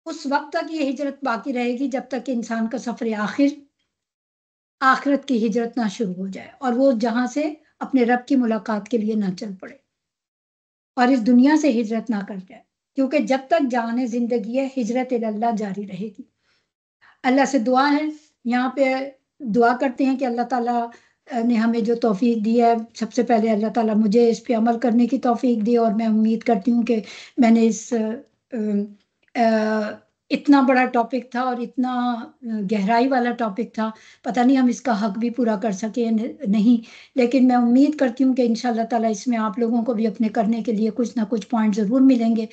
उस वक्त तक ये हिजरत बाकी रहेगी जब तक इंसान का सफ़र आखिर आखिरत की हिजरत ना शुरू हो जाए और वो जहां से अपने रब की मुलाकात के लिए ना चल पड़े और इस दुनिया से हिजरत ना कर जाए क्योंकि जब तक जान ज़िंदगी है हिजरत अल्लाह जारी रहेगी अल्लाह से दुआ है यहाँ पे दुआ करते हैं कि अल्लाह ताला ने हमें जो तोफ़ी दी है सबसे पहले अल्लाह ताला मुझे इस पे अमल करने की तोफ़ी दी और मैं उम्मीद करती हूँ कि मैंने इस इतना बड़ा टॉपिक था और इतना गहराई वाला टॉपिक था पता नहीं हम इसका हक भी पूरा कर सके नहीं लेकिन मैं उम्मीद करती हूँ कि इन ताला इसमें आप लोगों को भी अपने करने के लिए कुछ ना कुछ पॉइंट ज़रूर मिलेंगे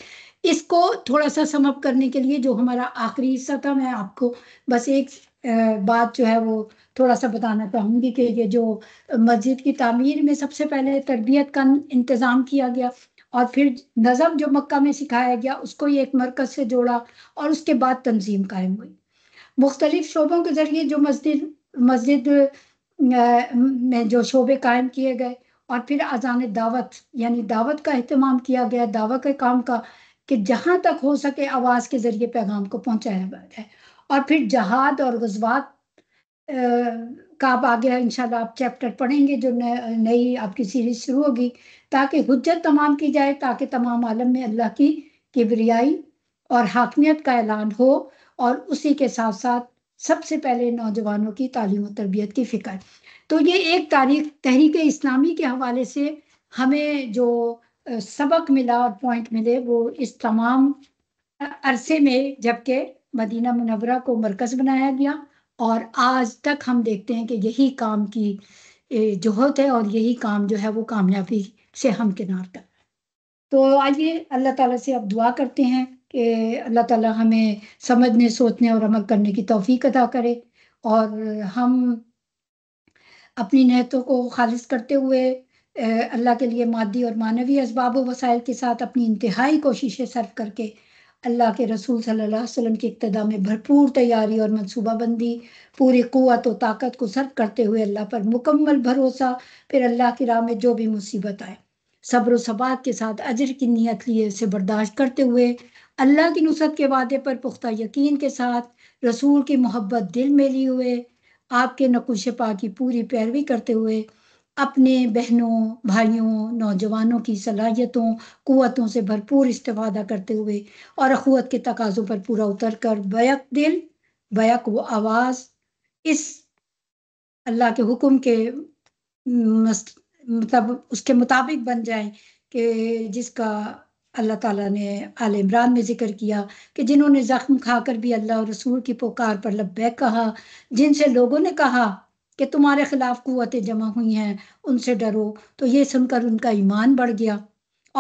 इसको थोड़ा सा समअप करने के लिए जो हमारा आखिरी हिस्सा था मैं आपको बस एक बात जो है वो थोड़ा सा बताना चाहूँगी कि ये जो मस्जिद की तामीर में सबसे पहले तरबियत का इंतज़ाम किया गया और फिर नज़म जो मक्का में सिखाया गया उसको ये एक मरकज़ से जोड़ा और उसके बाद तंजीम कायम हुई मुख्तलिफ शोबों के ज़रिए जो मस्जिद मस्जिद में जो शोबे कायम किए गए और फिर अजान दावत यानी दावत का अहतमाम किया गया दावा के काम का कि जहाँ तक हो सके आवाज़ के ज़रिए पैगाम को पहुँचाया जाए और फिर जहाद और गजबात का आप आगे इनशाला आप चैप्टर पढ़ेंगे जो नई आपकी सीरीज शुरू होगी ताकि हजत तमाम की जाए ताकि तमाम आलम में अल्लाह की किबरियाई और हाकमियत का ऐलान हो और उसी के साथ साथ सबसे पहले नौजवानों की तालीम और तरबियत की फ़िक्र तो ये एक तारीख तहरीक इस्लामी के हवाले से हमें जो सबक मिला और पॉइंट मिले वो इस तमाम अरसे में जबकि मदीना मुनवरा को मरकज़ बनाया गया और आज तक हम देखते हैं कि यही काम की जोहत है और यही काम जो है वो कामयाबी से हम किनार कर तो आइए अल्लाह ताला से अब दुआ करते हैं कि अल्लाह ताला हमें समझने सोचने और अमल करने की तोफ़ी अदा करे और हम अपनी नहतों को खालिज करते हुए अल्लाह के लिए मादी और मानवी इसबाब वसाइल के साथ अपनी इंतहाई कोशिशें सर्व करके अल्लाह के रसूल सल्लल्लाहु अलैहि वसल्लम की इब्तदा में भरपूर तैयारी और मनसूबाबंदी पूरी क़वत व ताकत को सर्व करते हुए अल्लाह पर मुकम्मल भरोसा फिर अल्लाह की राह में जो भी मुसीबत आए सब्र सबात के साथ अजर की नीयत लिए उसे बर्दाश्त करते हुए अल्लाह की नुसरत के वादे पर पुख्ता यकीन के साथ रसूल की मोहब्बत दिल में लिए हुए आपके नकुश पा की पूरी पैरवी करते हुए अपने बहनों भाइयों नौजवानों की सलाहियतों कुतों से भरपूर इस्तादा करते हुए और अख़ुत के तकाज़ों पर पूरा उतर कर बैक दिल बैक व आवाज़ इस अल्लाह के हुक्म के मतलब उसके मुताबिक बन जाए कि जिसका अल्लाह ताला ने आल इमरान में जिक्र किया कि जिन्होंने ज़ख्म खाकर भी अल्लाह रसूल की पुकार पर लब्बैक कहा जिनसे लोगों ने कहा कि तुम्हारे खिलाफ कुतें जमा हुई हैं उनसे डरो तो ये सुनकर उनका ईमान बढ़ गया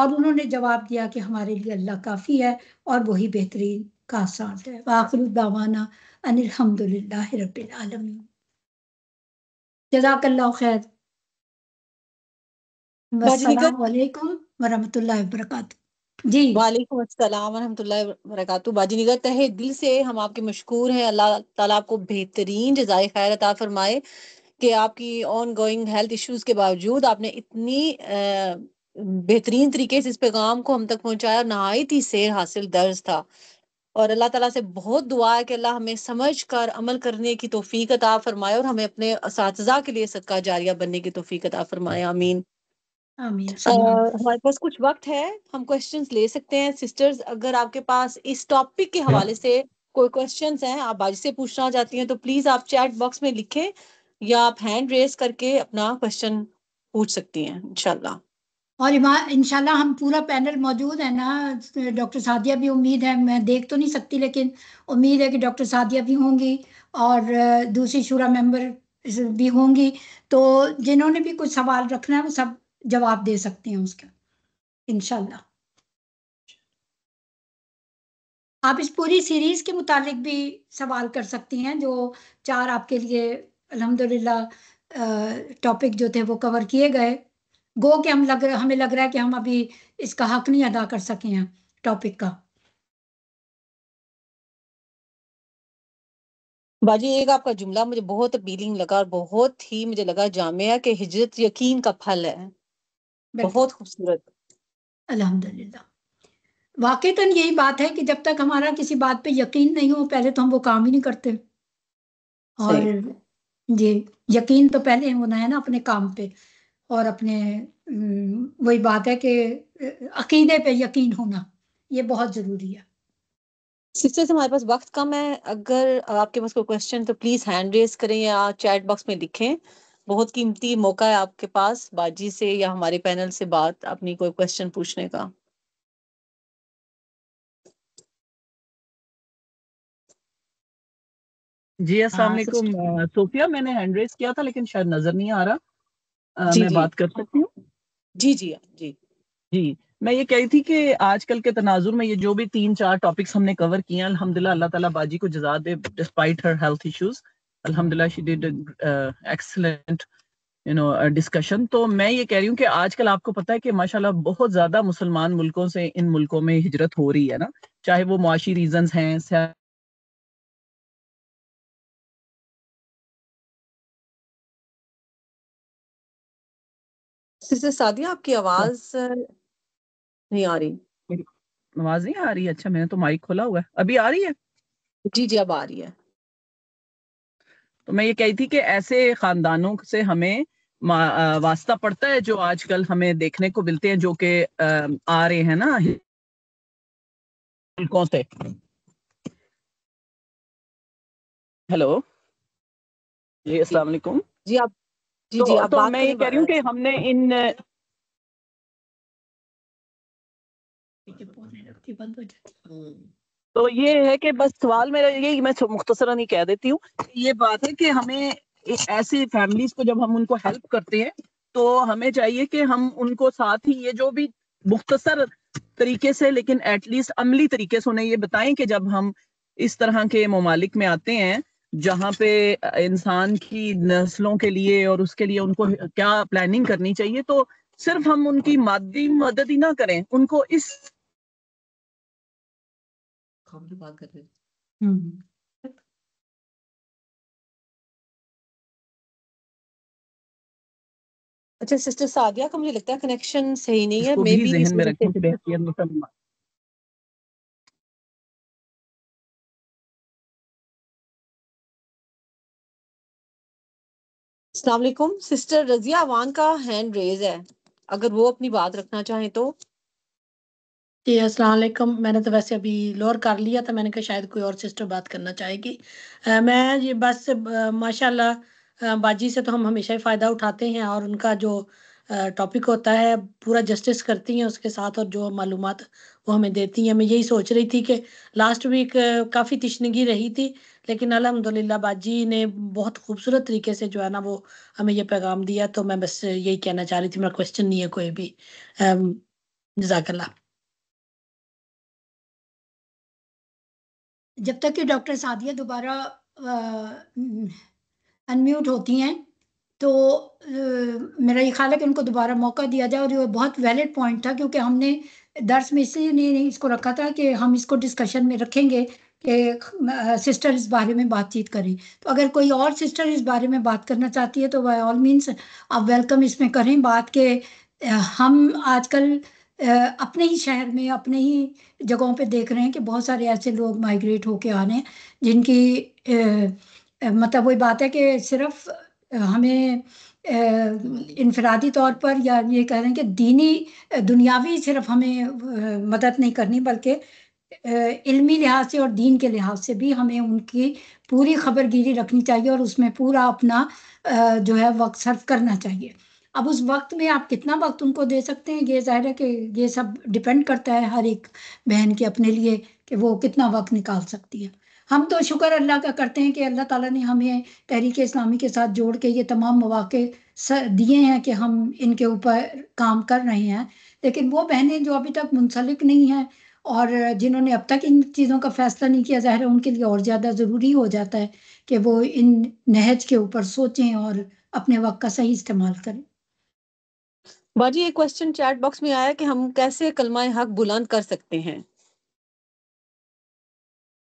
और उन्होंने जवाब दिया कि हमारे लिए अल्लाह काफ़ी है और वही बेहतरीन का साथ है वाखरुद्दावाना अनिलहमदिल्ला रबालमी जजाकल्ला खैर वालेकुम वरहमत जी वालेकुम अस्सलाम वरहमतुल्लाहि वबरकातु बाजी निगर तहे दिल से हम आपके मशहूर हैं अल्लाह ताला आपको बेहतरीन जजाए खैर अता फरमाए कि आपकी ऑन गोइंग हेल्थ इश्यूज के बावजूद आपने इतनी बेहतरीन तरीके से इस पैगाम को हम तक पहुंचाया और नहायत ही सैर हासिल दर्ज था और अल्लाह ताला से बहुत दुआ है कि अल्लाह हमें समझ कर अमल करने की तोफ़ी अता फरमाए और हमें अपने इस के लिए सदका जारिया बनने की तोफ़ी अता फरमाए आमीन हमारे पास कुछ वक्त है हम क्वेश्चंस ले सकते हैं सिस्टर्स अगर आपके पास इस टॉपिक के हवाले से कोई क्वेश्चंस हैं आप बाजी से पूछना चाहती हैं तो प्लीज आप चैट बॉक्स में लिखें या आप हैंड रेस करके अपना क्वेश्चन पूछ सकती हैं इनशाला और इनशाला हम पूरा पैनल मौजूद है ना डॉक्टर सादिया भी उम्मीद है मैं देख तो नहीं सकती लेकिन उम्मीद है कि डॉक्टर सादिया भी होंगी और दूसरी शूरा मेंबर भी होंगी तो जिन्होंने भी कुछ सवाल रखना है वो सब जवाब दे सकते हैं उसका इनशाला आप इस पूरी सीरीज के मुतालिक भी सवाल कर सकती हैं जो चार आपके लिए अल्हम्दुलिल्लाह टॉपिक जो थे वो कवर किए गए गो के हम लग हमें लग रहा है कि हम अभी इसका हक नहीं अदा कर सके हैं टॉपिक का बाजी एक आपका जुमला मुझे बहुत अपीलिंग लगा और बहुत ही मुझे लगा जामिया के हिजरत यकीन का फल है बहुत खूबसूरत अल्हम्दुलिल्लाह वाकता तो यही बात है कि जब तक हमारा किसी बात पे यकीन नहीं हो पहले तो हम वो काम ही नहीं करते और जी यकीन तो पहले होना है ना अपने काम पे और अपने वही बात है कि अकीदे पे यकीन होना ये बहुत ज़रूरी है सिस्टर्स हमारे पास वक्त कम है अगर आपके पास कोई क्वेश्चन तो प्लीज़ हैंड रेज करें या चैट बॉक्स में लिखें बहुत कीमती मौका है आपके पास बाजी से या हमारे पैनल से बात अपनी कोई क्वेश्चन पूछने का जी हाँ, असल सोफिया मैंने हैंड रेस किया था लेकिन शायद नजर नहीं आ रहा आ, जी, मैं जी, बात कर सकती हूँ जी जी हाँ, जी जी मैं ये कह रही थी कि आजकल के तनाजुर में ये जो भी तीन चार टॉपिक्स हमने कवर किए हैं अल्हम्दुलिल्लाह अल्लाह ताला बाजी को जजा दे डिस्पाइट हर हेल्थ इश्यूज अल्हम्दुलिल्लाह she did excellent you know discussion तो मैं ये कह रही हूँ कि आजकल आपको पता है कि माशाल्लाह बहुत ज्यादा मुसलमान मुल्कों से इन मुल्कों में हिजरत हो रही है ना चाहे वो मुआशी रीजन हैं आपकी आवाज हाँ। uh, नहीं आ रही आवाज नहीं आ रही अच्छा मैंने तो माइक खोला हुआ है अभी आ रही है जी जी अब आ रही है तो मैं ये कही थी कि ऐसे खानदानों से हमें वास्ता पड़ता है जो आजकल हमें देखने को मिलते हैं जो कि आ रहे हैं ना मुल्कों से हेलो जी अस्सलाम वालेकुम जी आप जी तो, जी तो मैं ये कह रही हूँ कि हमने इन बंद हो जाती हम्म। तो ये है कि बस सवाल मेरा ये मैं मुख्तसरा नहीं कह देती हूँ ये बात है कि हमें ऐसे फैमिलीज को जब हम उनको हेल्प करते हैं तो हमें चाहिए कि हम उनको साथ ही ये जो भी मुख्तसर तरीके से लेकिन एटलीस्ट अमली तरीके से उन्हें ये बताएं कि जब हम इस तरह के ममालिक में आते हैं जहाँ पे इंसान की नस्लों के लिए और उसके लिए उनको क्या प्लानिंग करनी चाहिए तो सिर्फ हम उनकी मादी मदद ही ना करें उनको इस काम की बात कर रहे थे अच्छा सिस्टर सादिया का मुझे लगता है कनेक्शन सही नहीं है maybe sister Razia Awan का हैंड रेज है अगर वो अपनी बात रखना चाहे तो जी अस्सलाम मैंने तो वैसे अभी लोअर कर लिया था मैंने कहा शायद कोई और सिस्टर बात करना चाहेगी आ, मैं ये बस अ, माशाल्लाह बाजी से तो हम हमेशा ही फ़ायदा उठाते हैं और उनका जो टॉपिक होता है पूरा जस्टिस करती हैं उसके साथ और जो मालूम वो हमें देती हैं मैं यही सोच रही थी कि लास्ट वीक काफ़ी तिशनगी रही थी लेकिन अलहमदिल्ला बाजी ने बहुत खूबसूरत तरीके से जो है ना वो हमें ये पैगाम दिया तो मैं बस यही कहना चाह रही थी मेरा क्वेश्चन नहीं है कोई भी जजाकल्ला जब तक कि डॉक्टर सादिया दोबारा अनम्यूट होती हैं तो मेरा ये ख्याल है कि उनको दोबारा मौका दिया जाए और ये बहुत वैलिड पॉइंट था क्योंकि हमने दर्स में इसलिए नहीं इसको रखा था कि हम इसको डिस्कशन में रखेंगे कि सिस्टर इस बारे में बातचीत करें तो अगर कोई और सिस्टर इस बारे में बात करना चाहती है तो बाई ऑल मीन्स आप वेलकम इसमें करें बात के हम आजकल अपने ही शहर में अपने ही जगहों पे देख रहे हैं कि बहुत सारे ऐसे लोग माइग्रेट होके आ रहे हैं जिनकी मतलब वही बात है कि सिर्फ हमें इनफरादी तौर पर या ये कह रहे हैं कि दीनी दुनियावी सिर्फ हमें मदद नहीं करनी बल्कि इल्मी लिहाज से और दीन के लिहाज से भी हमें उनकी पूरी खबरगिरी रखनी चाहिए और उसमें पूरा अपना जो है वक्त सर्व करना चाहिए अब उस वक्त में आप कितना वक्त उनको दे सकते हैं ये जाहिर है कि ये सब डिपेंड करता है हर एक बहन के अपने लिए कि वो कितना वक्त निकाल सकती है हम तो शुक्र अल्लाह का करते हैं कि अल्लाह ताला ने हमें तहरीक इस्लामी के साथ जोड़ के ये तमाम मौाक़े दिए हैं कि हम इनके ऊपर काम कर रहे हैं लेकिन वो बहनें जो अभी तक मुंसलिक नहीं हैं और जिन्होंने अब तक इन चीज़ों का फैसला नहीं किया ज़ाहिर है उनके लिए और ज़्यादा ज़रूरी हो जाता है कि वो इन नहज के ऊपर सोचें और अपने वक्त का सही इस्तेमाल करें बाजी एक क्वेश्चन चैट बॉक्स में आया कि हम कैसे कलमा हक बुलंद कर सकते हैं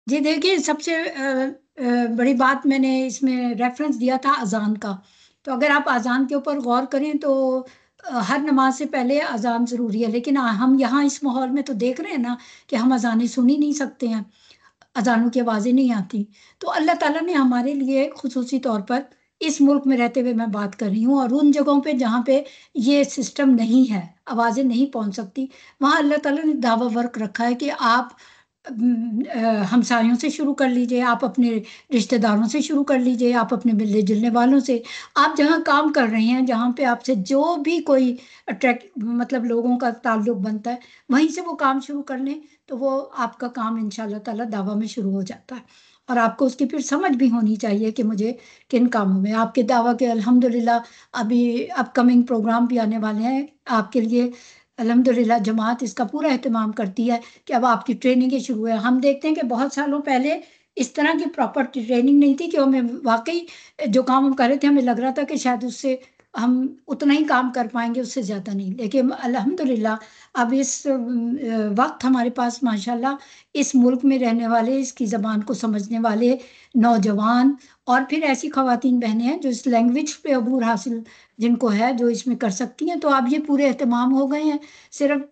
जी देखिए सबसे बड़ी बात मैंने इसमें रेफरेंस दिया था अजान का तो अगर आप अजान के ऊपर गौर करें तो हर नमाज से पहले अजान ज़रूरी है लेकिन हम यहाँ इस माहौल में तो देख रहे हैं ना कि हम अजानें सुन ही नहीं सकते हैं अजानों की आवाज़ें नहीं आती तो अल्लाह ताला ने हमारे लिए खसूसी तौर पर इस मुल्क में रहते हुए मैं बात कर रही हूँ और उन जगहों पे जहाँ पे ये सिस्टम नहीं है आवाज़ें नहीं पहुँच सकती वहाँ अल्लाह ताला ने दावा वर्क रखा है कि आप हमसायों से शुरू कर लीजिए आप अपने रिश्तेदारों से शुरू कर लीजिए आप अपने मिलने जुलने वालों से आप जहाँ काम कर रहे हैं जहाँ पे आपसे जो भी कोई अट्रैक्ट मतलब लोगों का ताल्लुक बनता है वहीं से वो काम शुरू कर लें तो वो आपका काम इन ताला दावा में शुरू हो जाता है और आपको उसकी फिर समझ भी होनी चाहिए कि मुझे किन कामों में आपके दावा के अल्हम्दुलिल्लाह अभी अपकमिंग प्रोग्राम भी आने वाले हैं आपके लिए अलहमदिल्ला जमात इसका पूरा अहतमाम करती है कि अब आपकी ट्रेनिंगें शुरू है हम देखते हैं कि बहुत सालों पहले इस तरह की प्रॉपर ट्रेनिंग नहीं थी कि हमें वाकई जो काम हम कर रहे थे हमें लग रहा था कि शायद उससे हम उतना ही काम कर पाएंगे उससे ज़्यादा नहीं लेकिन अल्हम्दुलिल्लाह अब इस वक्त हमारे पास माशाल्लाह इस मुल्क में रहने वाले इसकी ज़बान को समझने वाले नौजवान और फिर ऐसी खातन बहनें हैं जो इस लैंग्वेज पे अबूर हासिल जिनको है जो इसमें कर सकती हैं तो अब ये पूरे अहतमाम हो गए हैं सिर्फ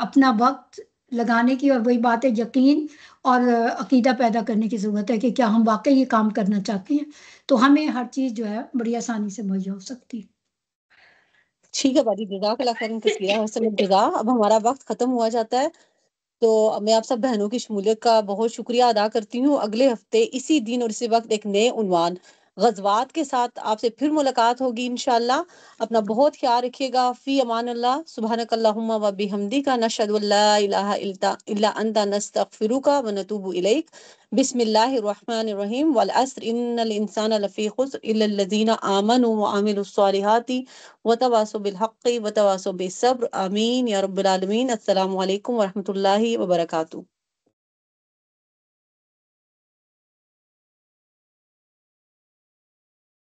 अपना वक्त लगाने की और वही बात है यकीन और अकीदा पैदा करने की ज़रूरत है कि क्या हम वाकई ये काम करना चाहते हैं तो हमें हर चीज़ जो है बड़ी आसानी से मुहैया हो सकती है ठीक है बाजी जजाक जजा अब हमारा वक्त खत्म हुआ जाता है तो मैं आप सब बहनों की शमूलियत का बहुत शुक्रिया अदा करती हूँ अगले हफ्ते इसी दिन और इसी वक्त एक नए उनवान गजवात के साथ आपसे फिर मुलाकात होगी इनशाला अपना बहुत ख्याल रखिएगा फ़ी अमान सुबह सुबहानकल्लाहुम्मा व बिहमदिका नशहदु अल्ला इलाहा इल्ला